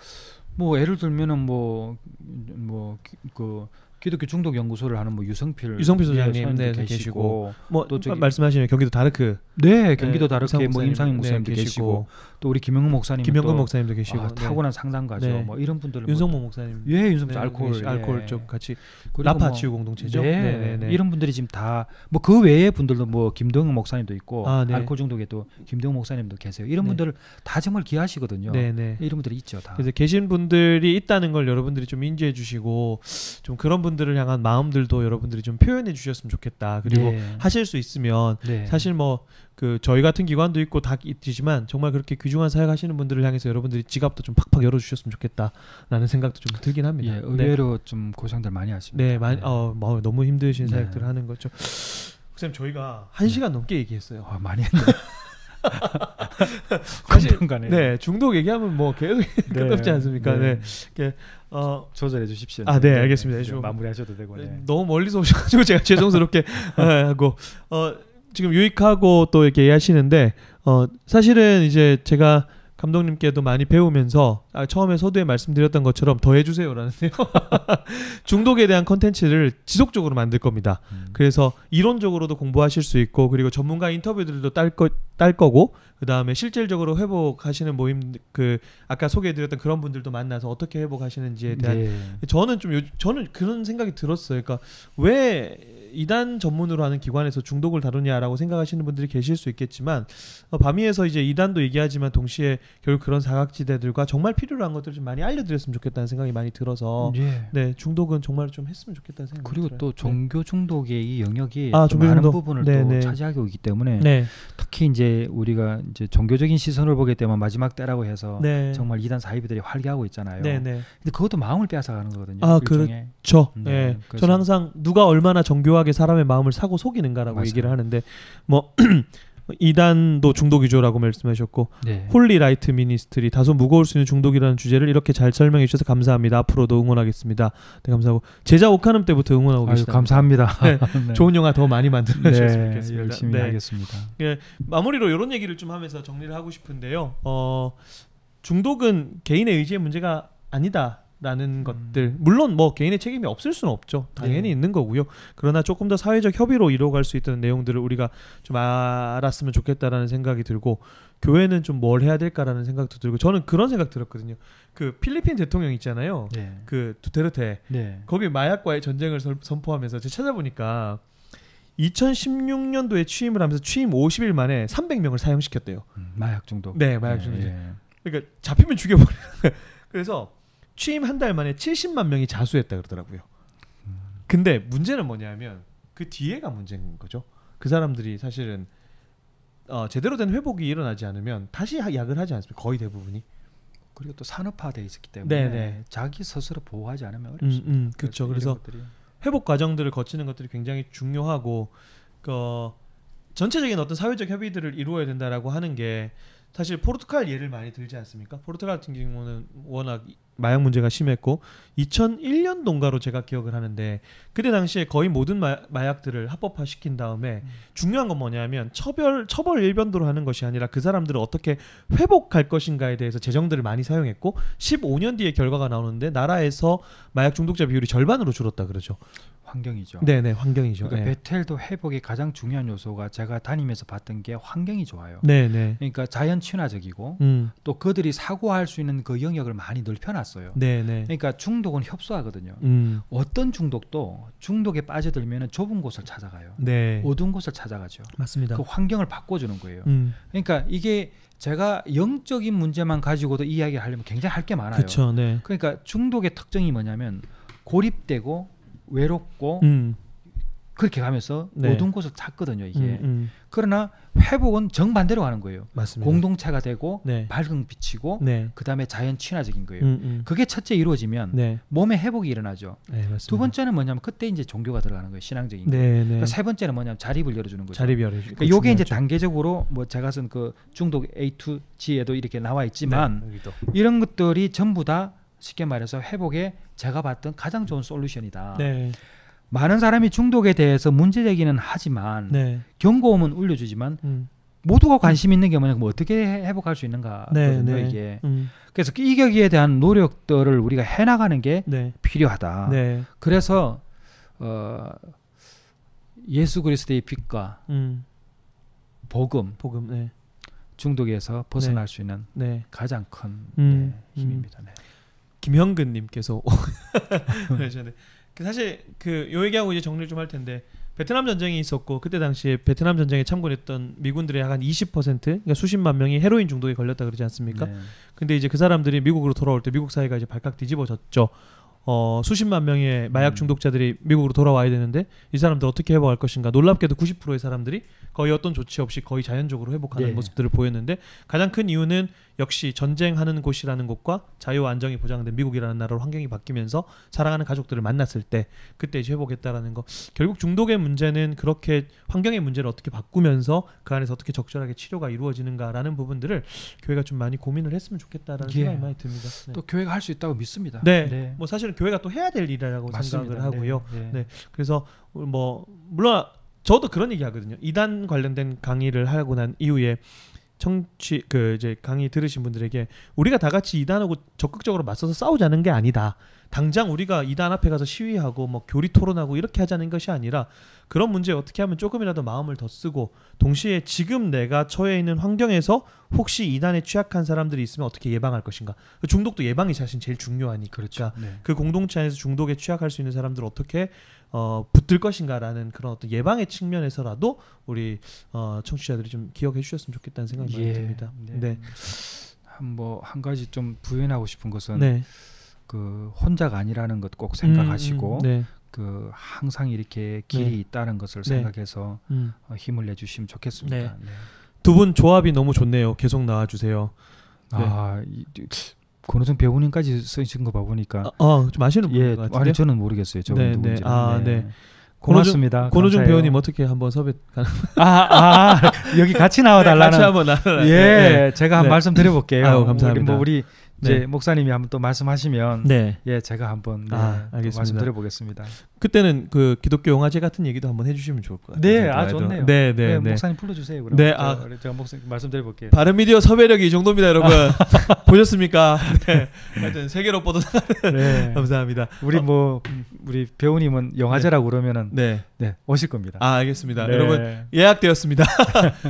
뭐 예를 들면은 뭐 뭐그 기독교 중독 연구소를 하는 뭐 유성필 유성필 소장님 네, 계시고, 계시고 뭐또 뭐 말씀하시는 경기도 다르크 네 경기도 네, 다르크 뭐 임상인 목사님도 네, 계시고 또 우리 김영근 목사님 김영근 목사님도 계시고 아, 네. 타고난 상담가죠 네. 뭐 이런 분들은 뭐 윤성모 뭐, 목사님 예 윤성모 알코올 알코올 예. 쪽 같이 라파 뭐 치유 공동체죠 네, 이런 분들이 지금 다 뭐 그외에 분들도 뭐 김동영 목사님도 있고 아, 네. 알코올 중독에 또 김동영 목사님도 계세요 이런 분들을 다 정말 귀하시거든요 네, 네. 이런 분들이 있죠 다 그래서 계신 분들이 있다는 걸 여러분들이 좀 인지해 주시고 좀 그런 분 분들을 향한 마음들도 여러분들이 좀 표현해 주셨으면 좋겠다. 그리고 네. 하실 수 있으면 네. 사실 뭐 그 저희 같은 기관도 있고 다 있지만 정말 그렇게 귀중한 사역 하시는 분들을 향해서 여러분들이 지갑도 좀 팍팍 열어 주셨으면 좋겠다라는 생각도 좀 들긴 합니다. 예, 네. 의외로 네. 좀 고생들 많이 하십니다. 네, 많이 네. 어 뭐, 너무 힘드신 네. 사역들 을 하는 거죠. 선생님 저희가 한 시간 넘게 얘기했어요. 아, 많이 했네. 공간에 네, 중독 얘기하면 뭐 계속 네, 끝없지 않습니까? 네. 네. 어, 조절해 주십시오. 아, 네, 네. 알겠습니다. 네, 좀 마무리하셔도 되고. 네. 너무 멀리서 오셔가지고 제가 죄송스럽게 하고 어, 지금 유익하고 또 이렇게 하시는데 어, 사실은 이제 제가 감독님께도 많이 배우면서 아, 처음에 서두에 말씀드렸던 것처럼 더 해주세요라는데요. 중독에 대한 컨텐츠를 지속적으로 만들 겁니다. 음. 그래서 이론적으로도 공부하실 수 있고 그리고 전문가 인터뷰들도 딸, 거, 딸 거고 그 다음에 실질적으로 회복하시는 모임 그 아까 소개해드렸던 그런 분들도 만나서 어떻게 회복하시는지에 대한 네. 저는 좀 요, 저는 그런 생각이 들었어요. 그러니까 왜 이단 전문으로 하는 기관에서 중독을 다루냐라고 생각하시는 분들이 계실 수 있겠지만 어, 밤이에서 이제 이단도 얘기하지만 동시에 결국 그런 사각지대들과 정말 필요한 것들을 좀 많이 알려드렸으면 좋겠다는 생각이 많이 들어서 예. 네 중독은 정말 좀 했으면 좋겠다는 생각 그리고 들어요. 또 네. 종교 중독의 이 영역이 아, 종교 많은 부분을 네, 또 네. 차지하고 있기 때문에 네. 특히 이제 우리가 이제 종교적인 시선을 보기 때문 마지막 때라고 해서 네. 정말 이단 사이비들이 활기하고 있잖아요. 근데 그것도 마음을 빼앗아 가는 거거든요. 아 일종의. 그렇죠. 네. 예. 저는 항상 누가 얼마나 정교하게 정교하게 사람의 마음을 사고 속이는가라고 맞아요. 얘기를 하는데 뭐 이단도 중독위조라고 말씀하셨고 네. 홀리라이트 미니스트리 다소 무거울 수 있는 중독이라는 주제를 이렇게 잘 설명해 주셔서 감사합니다. 앞으로도 응원하겠습니다. 네, 감사하고 제자 옥하눔 때부터 응원하고 계시다. 감사합니다. 네, 네. 좋은 영화 더 많이 만들어 네, 주셨으면 좋겠습니다. 열심히 네. 하겠습니다. 예, 마무리로 이런 얘기를 좀 하면서 정리를 하고 싶은데요. 어, 중독은 개인의 의지의 문제가 아니다. 라는 음. 것들 물론 뭐 개인의 책임이 없을 수는 없죠 당연히 네. 있는 거고요 그러나 조금 더 사회적 협의로 이뤄갈 수 있다는 내용들을 우리가 좀 알았으면 좋겠다라는 생각이 들고 교회는 좀 뭘 해야 될까라는 생각도 들고 저는 그런 생각 들었거든요 그 필리핀 대통령 있잖아요 네. 그 두테르테 네. 거기 마약과의 전쟁을 선포하면서 제가 찾아보니까 2016년도에 취임을 하면서 취임 50일 만에 300명을 사형시켰대요 음, 마약 중독 네 마약 중독 네. 예. 그러니까 잡히면 죽여버려 그래서 취임 한 달 만에 70만 명이 자수했다 그러더라고요. 근데 문제는 뭐냐면 그 뒤에가 문제인 거죠. 그 사람들이 사실은 어, 제대로 된 회복이 일어나지 않으면 다시 약을 하지 않습니다. 거의 대부분이. 그리고 또 산업화돼 있었기 때문에 네네. 자기 스스로 보호하지 않으면 음, 어렵습니다. 음, 음, 그렇죠. 그래서 것들이. 회복 과정들을 거치는 것들이 굉장히 중요하고 그 전체적인 어떤 사회적 협의들을 이루어야 된다라고 하는 게 사실 포르투갈 예를 많이 들지 않습니까? 포르투갈 같은 경우는 워낙 마약 문제가 심했고 2001년 동가로 제가 기억을 하는데 그때 당시에 거의 모든 마, 약들을 합법화 시킨 다음에 음. 중요한 건 뭐냐면 처벌 처벌 일변도로 하는 것이 아니라 그 사람들을 어떻게 회복할 것인가에 대해서 재정들을 많이 사용했고 15년 뒤에 결과가 나오는데 나라에서 마약 중독자 비율이 절반으로 줄었다 그러죠. 환경이죠. 네, 네, 환경이죠. 그러니까 네. 베텔도 회복의 가장 중요한 요소가 제가 다니면서 봤던 게 환경이 좋아요. 네, 네. 그러니까 자연 친화적이고 음. 또 그들이 사고할 수 있는 그 영역을 많이 넓혀놨어요. 네, 네. 그러니까 중독은 협소하거든요. 음. 어떤 중독도 중독에 빠져들면 좁은 곳을 찾아가요. 네. 어두운 곳을 찾아가죠. 맞습니다. 그 환경을 바꿔주는 거예요. 음. 그러니까 이게 제가 영적인 문제만 가지고도 이야기하려면 굉장히 할 게 많아요. 그렇죠. 네. 그러니까 중독의 특징이 뭐냐면 고립되고 외롭고 음. 그렇게 가면서 네. 모든 곳을 찾거든요 이게 음, 음. 그러나 회복은 정반대로 가는 거예요 맞습니다. 공동체가 되고 네. 밝은 빛이고 네. 그다음에 자연 친화적인 거예요 음, 음. 그게 첫째 이루어지면 네. 몸의 회복이 일어나죠 네, 두 번째는 뭐냐면 그때 이제 종교가 들어가는 거예요 신앙적인 네, 거 그러니까 세 번째는 뭐냐면 자립을 열어주는 거죠 자립 열어주 그러니까 요게 이제 단계적으로 뭐 제가 쓴그 중독 A2G에도 이렇게 나와 있지만 이런 것들이 전부 다 쉽게 말해서 회복에 제가 봤던 가장 좋은 솔루션이다. 네. 많은 사람이 중독에 대해서 문제 제기는 하지만 네. 경고음은 울려주지만 음. 모두가 관심 있는 게 뭐냐면 어떻게 회복할 수있는가 네, 네. 이게 음. 그래서 그 이격에 대한 노력들을 우리가 해나가는 게 네. 필요하다 네. 그래서 어~ 예수 그리스도의 빛과 음. 복음, 복음 네. 중독에서 벗어날 네. 수 있는 가장 큰 음. 음. 힘입니다 네. 김형근님께서 그 사실 그 요 얘기하고 이제 정리를 좀 할 텐데 베트남 전쟁이 있었고 그때 당시에 베트남 전쟁에 참군했던 미군들의 약한20% 그러니까 수십만 명이 헤로인 중독에 걸렸다 그러지 않습니까? 네. 근데 이제 그 사람들이 미국으로 돌아올 때 미국 사회가 이제 발칵 뒤집어졌죠. 어, 수십만 명의 마약 음. 중독자들이 미국으로 돌아와야 되는데 이 사람들 어떻게 해방할 것인가 놀랍게도 90%의 사람들이 거의 어떤 조치 없이 거의 자연적으로 회복하는 네. 모습들을 보였는데 가장 큰 이유는 역시 전쟁하는 곳이라는 곳과 자유 안정이 보장된 미국이라는 나라로 환경이 바뀌면서 사랑하는 가족들을 만났을 때 그때 이제 회복했다라는 거 결국 중독의 문제는 그렇게 환경의 문제를 어떻게 바꾸면서 그 안에서 어떻게 적절하게 치료가 이루어지는가라는 부분들을 교회가 좀 많이 고민을 했으면 좋겠다라는 예. 생각이 많이 듭니다. 네. 또 교회가 할 수 있다고 믿습니다. 네. 네. 뭐 사실은 교회가 또 해야 될 일이라고 맞습니다. 생각을 하고요. 네. 네. 네. 그래서 뭐 물론 저도 그런 얘기 하거든요. 이단 관련된 강의를 하고 난 이후에 청취 그 이제 강의 들으신 분들에게 우리가 다 같이 이단하고 적극적으로 맞서서 싸우자는 게 아니다. 당장 우리가 이단 앞에 가서 시위하고 뭐 교리 토론하고 이렇게 하자는 것이 아니라 그런 문제에 어떻게 하면 조금이라도 마음을 더 쓰고 동시에 지금 내가 처해 있는 환경에서 혹시 이단에 취약한 사람들이 있으면 어떻게 예방할 것인가 그 중독도 예방이 사실 제일 중요하니까 그렇죠. 네. 그 공동체 안에서 중독에 취약할 수 있는 사람들 을 어떻게 어, 붙들 것인가라는 그런 어떤 예방의 측면에서라도 우리 어, 청취자들이 좀 기억해 주셨으면 좋겠다는 생각이 예. 많이 듭니다. 네. 네. 한뭐한 뭐 가지 좀부인하고 싶은 것은 네. 그 혼자가 아니라는 것 꼭 생각하시고 음, 음, 네. 그 항상 이렇게 길이 네. 있다는 것을 네. 생각해서 음. 어, 힘을 내주시면 좋겠습니다. 네. 네. 두분 조합이 너무 좋네요. 계속 나와주세요. 네. 아 이, 권호성 배우님까지 쓰신 거 봐보니까 아좀 아, 아 시는분 예, 같은데 아니 저는 모르겠어요. 저 네, 네. 아 네. 네. 고맙습니다. 권호중 배우님 어떻게 한번 섭외 가능아 아, 여기 같이 나와달라는. 같이 한번 나와달라는. 예, 제가 한 말씀 드려볼게요. 아유, 감사합니다. 우리, 뭐 우리 이제 네. 목사님이 한번 또 말씀하시면 네. 예 제가 한번 네, 아, 예, 말씀드려보겠습니다. 그때는 그 기독교 영화제 같은 얘기도 한번 해주시면 좋을 것 같아요. 네, 아 좋네요. 네, 네, 네, 네. 목사님 불러주세요. 그럼 네, 제가, 아, 제가 목사님 말씀드려볼게요. 바른 미디어 섭외력이 이 정도입니다, 여러분. 아. 보셨습니까? 네. 하여튼 세계로 뻗어나 네. 감사합니다. 우리 어. 뭐 우리 배우님은 영화제라고 네. 그러면은 네. 네 오실 겁니다. 아 알겠습니다. 여러분 예약되었습니다.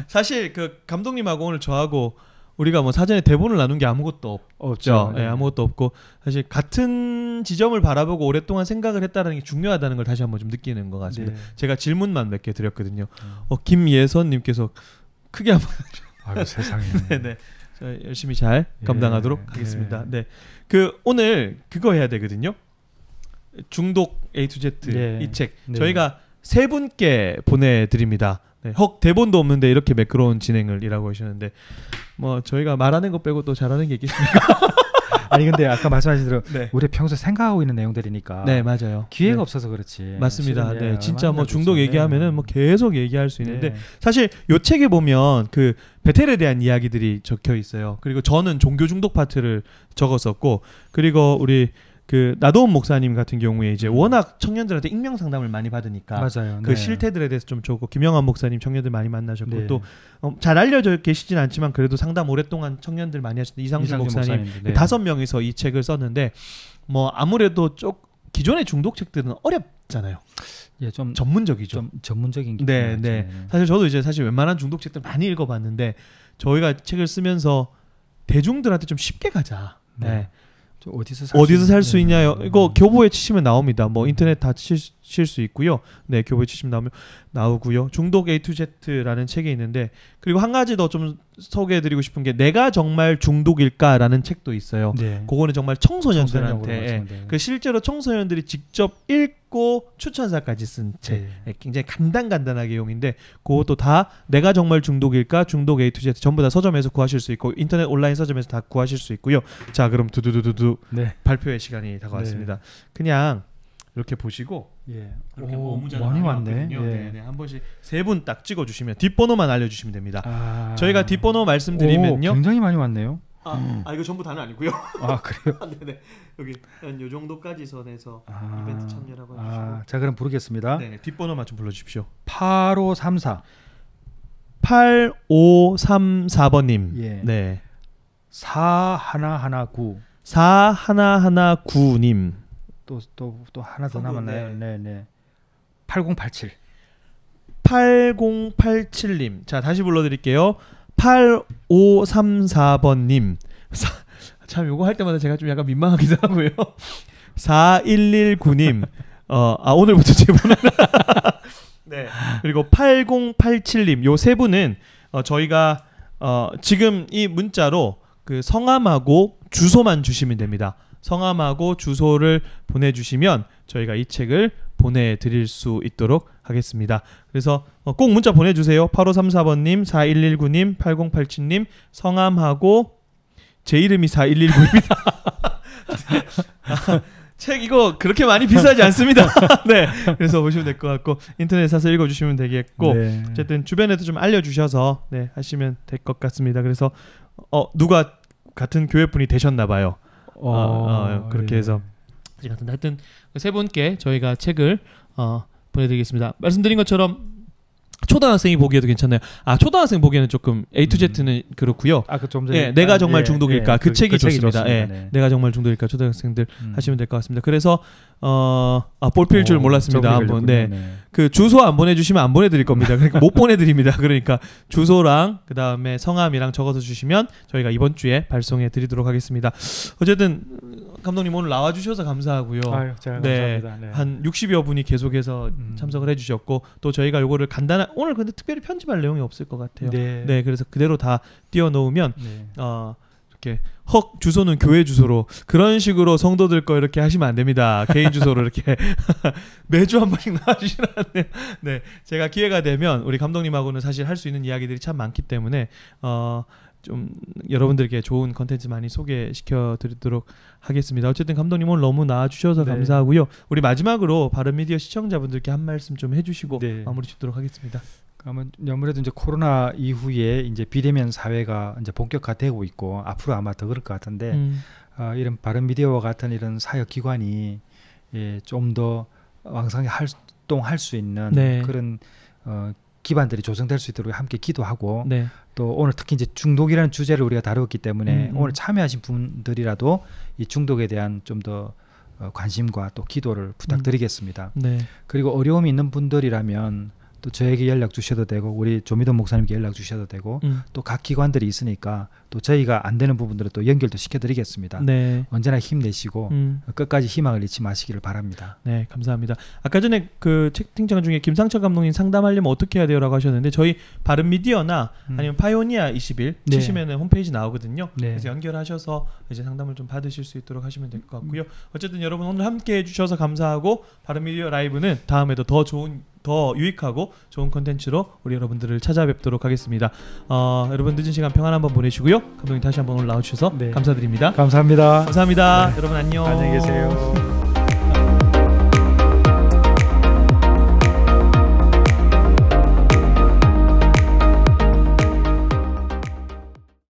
사실 그 감독님하고 오늘 저하고 우리가 뭐 사전에 대본을 나눈 게 아무것도 없죠. 없죠. 네. 네, 아무것도 없고 사실 같은 지점을 바라보고 오랫동안 생각을 했다는 게 중요하다는 걸 다시 한번 좀 느끼는 것 같습니다. 네. 제가 질문만 몇 개 드렸거든요. 음. 어, 김예선님께서 크게 한번 아유 세상에. 네네. 네. 열심히 잘 예. 감당하도록 예, 하겠습니다. 예. 네. 그 오늘 그거 해야 되거든요. 중독 A to Z 예. 네. 이책 네. 저희가 세 분께 보내드립니다. 네, 헉 대본도 없는데 이렇게 매끄러운 진행을이라고 하셨는데뭐 저희가 말하는 것 빼고 또 잘하는 게 있겠습니까? 아니 근데 아까 말씀하신 대로 네. 우리 평소 생각하고 있는 내용들이니까 네 맞아요 기회가 네. 없어서 그렇지 맞습니다 네, 예, 진짜 뭐 중독 얘기하면은 뭐 계속 얘기할 수 있는데 네. 사실 요 책에 보면 그 베텔에 대한 이야기들이 적혀 있어요 그리고 저는 종교 중독 파트를 적었었고 그리고 우리 그 나도원 목사님 같은 경우에 이제 워낙 청년들한테 익명 상담을 많이 받으니까 맞아요. 그 네. 실태들에 대해서 좀 좋고 김영환 목사님 청년들 많이 만나셨고 네. 또잘 어, 알려져 계시진 않지만 그래도 상담 오랫동안 청년들 많이 하셨던 이상준 목사님 그 네. 다섯 네. 명이서 이 책을 썼는데 뭐 아무래도 쪽 기존의 중독 책들은 어렵잖아요. 예, 좀 전문적이죠. 좀 전문적인. 네, 네, 네. 사실 저도 이제 사실 웬만한 중독 책들 많이 읽어봤는데 저희가 책을 쓰면서 대중들한테 좀 쉽게 가자. 네. 네. 어디서 살 어디서 살 수 있냐 요 네. 이거 교보에 치시면 나옵니다. 뭐 인터넷 다 치, 수 있고요. 네, 교보에 치시면 나오면 나오고요. 중독 A to Z라는 책이 있는데 그리고 한 가지 더 좀 소개해 드리고 싶은 게 내가 정말 중독일까라는 책도 있어요. 네. 그거는 정말 청소년들한테 예. 네. 그 실제로 청소년들이 직접 읽고 추천사까지 쓴책 네. 예, 굉장히 간단간단하게 용인데 그것도 다 내가 정말 중독일까 중독 A to Z 전부 다 서점에서 구하실 수 있고 인터넷 온라인 서점에서 다 구하실 수 있고요. 자, 그럼 두두두두두 네. 발표의 시간이 다가왔습니다. 네. 그냥 이렇게 보시고 예. 이렇게 뭐 오, 무자 많이 왔네. 네, 예. 네한 번씩 세 분 딱 찍어주시면 뒷번호만 알려주시면 됩니다. 아... 저희가 뒷번호 말씀드리면요. 오, 굉장히 많이 왔네요. 아, 음. 아, 이거 전부 다는 아니고요. 아 그래요? 네네 네. 여기 한요 정도까지 선에서 아... 이벤트 참여라고 아, 해주시고. 아, 자 그럼 부르겠습니다. 네, 네. 뒷번호만 좀 불러주십시오. 8534 8534번님. 예. 네. 4119 4119님. 또또또 하나 더 남았나요? 네, 네. 8087. 8087님. 자, 다시 불러 드릴게요. 8534번 님. 참 요거 할 때마다 제가 좀 약간 민망하기도 하고요. 4119 님. 어, 아 오늘부터 제보는 네. 그리고 8087님. 요세 분은 어, 저희가 어, 지금 이 문자로 그 성함하고 주소만 주시면 됩니다. 성함하고 주소를 보내주시면 저희가 이 책을 보내드릴 수 있도록 하겠습니다. 그래서 어, 꼭 문자 보내주세요. 8534번님, 4119님, 8087님, 성함하고 제 이름이 4119입니다. 아, 책 이거 그렇게 많이 비싸지 않습니다. 네. 그래서 보시면 될 것 같고 인터넷 사서 읽어주시면 되겠고 네. 어쨌든 주변에도 좀 알려주셔서 네 하시면 될 것 같습니다. 그래서 어 누가 같은 교회 분이 되셨나 봐요. 어, 어, 그렇게 예. 해서 예, 하여튼 그 세 분께 저희가 책을 어, 보내드리겠습니다. 말씀드린 것처럼 초등학생이 보기에도 괜찮네요아 초등학생 보기에는 조금 A to Z는 음. 그렇고요. 아그 좀전 예, 내가 정말 예, 중독일까 예, 그, 그, 책이 그 좋습니다. 좋습니다. 예, 네. 내가 정말 중독일까 초등학생들 음. 하시면 될 것 같습니다. 그래서 어아 볼필 줄 어, 몰랐습니다. 한번 네. 네. 네. 그 주소 안 보내주시면 안 보내드릴 겁니다. 그러니까 못 보내드립니다. 그러니까 주소랑 그 다음에 성함이랑 적어서 주시면 저희가 이번 주에 발송해 드리도록 하겠습니다. 어쨌든 감독님 오늘 나와주셔서 감사하고요. 아유, 네, 감사합니다. 네, 한 60여 분이 계속해서 음. 참석을 해주셨고 또 저희가 요거를 간단한 오늘 근데 특별히 편집할 내용이 없을 것 같아요. 네, 네 그래서 그대로 다 띄워놓으면 네. 어. 이렇게 헉 주소는 교회 주소로 그런 식으로 성도들 거 이렇게 하시면 안 됩니다. 개인 주소로 이렇게 매주 한 번씩 나와주시라네요. 네, 제가 기회가 되면 우리 감독님하고는 사실 할 수 있는 이야기들이 참 많기 때문에 어. 좀 여러분들께 좋은 컨텐츠 많이 소개시켜 드리도록 하겠습니다. 어쨌든 감독님 오늘 너무 나와 주셔서 네. 감사하고요. 우리 마지막으로 바른 미디어 시청자분들께 한 말씀 좀 해주시고 네. 마무리 짓도록 하겠습니다. 아무래도 이제 코로나 이후에 이제 비대면 사회가 이제 본격화되고 있고 앞으로 아마 더 그럴 것 같은데 음. 어, 이런 바른 미디어와 같은 이런 사역 기관이 예, 좀더 왕성히 활동할 수 있는 네. 그런 어, 기반들이 조성될 수 있도록 함께 기도하고 네. 또 오늘 특히 이제 중독이라는 주제를 우리가 다루었기 때문에 음. 음. 오늘 참여하신 분들이라도 이 중독에 대한 좀더 어, 관심과 또 기도를 부탁드리겠습니다. 음. 네. 그리고 어려움이 있는 분들이라면 또 저에게 연락 주셔도 되고 우리 조미돈 목사님께 연락 주셔도 되고 음. 또각 기관들이 있으니까 또 저희가 안 되는 부분들을 또 연결도 시켜드리겠습니다. 네. 언제나 힘내시고 음. 끝까지 희망을 잃지 마시기를 바랍니다. 네, 감사합니다. 아까 전에 그 채팅창 중에 김상철 감독님 상담하려면 어떻게 해야 돼요라고 하셨는데 저희 바른 미디어나 음. 아니면 파이오니아 21 네. 치시면은 홈페이지 나오거든요. 네. 그래서 연결하셔서 이제 상담을 좀 받으실 수 있도록 하시면 될 것 같고요. 음. 어쨌든 여러분 오늘 함께 해주셔서 감사하고 바른 미디어 라이브는 다음에도 더 좋은 더 유익하고 좋은 컨텐츠로 우리 여러분들을 찾아뵙도록 하겠습니다. 어, 여러분 늦은 시간 평안한 밤 보내시고요. 감독님 다시 한번 올라와 주셔서 네. 감사드립니다. 감사합니다. 감사합니다. 네. 여러분 안녕. 안녕히 계세요.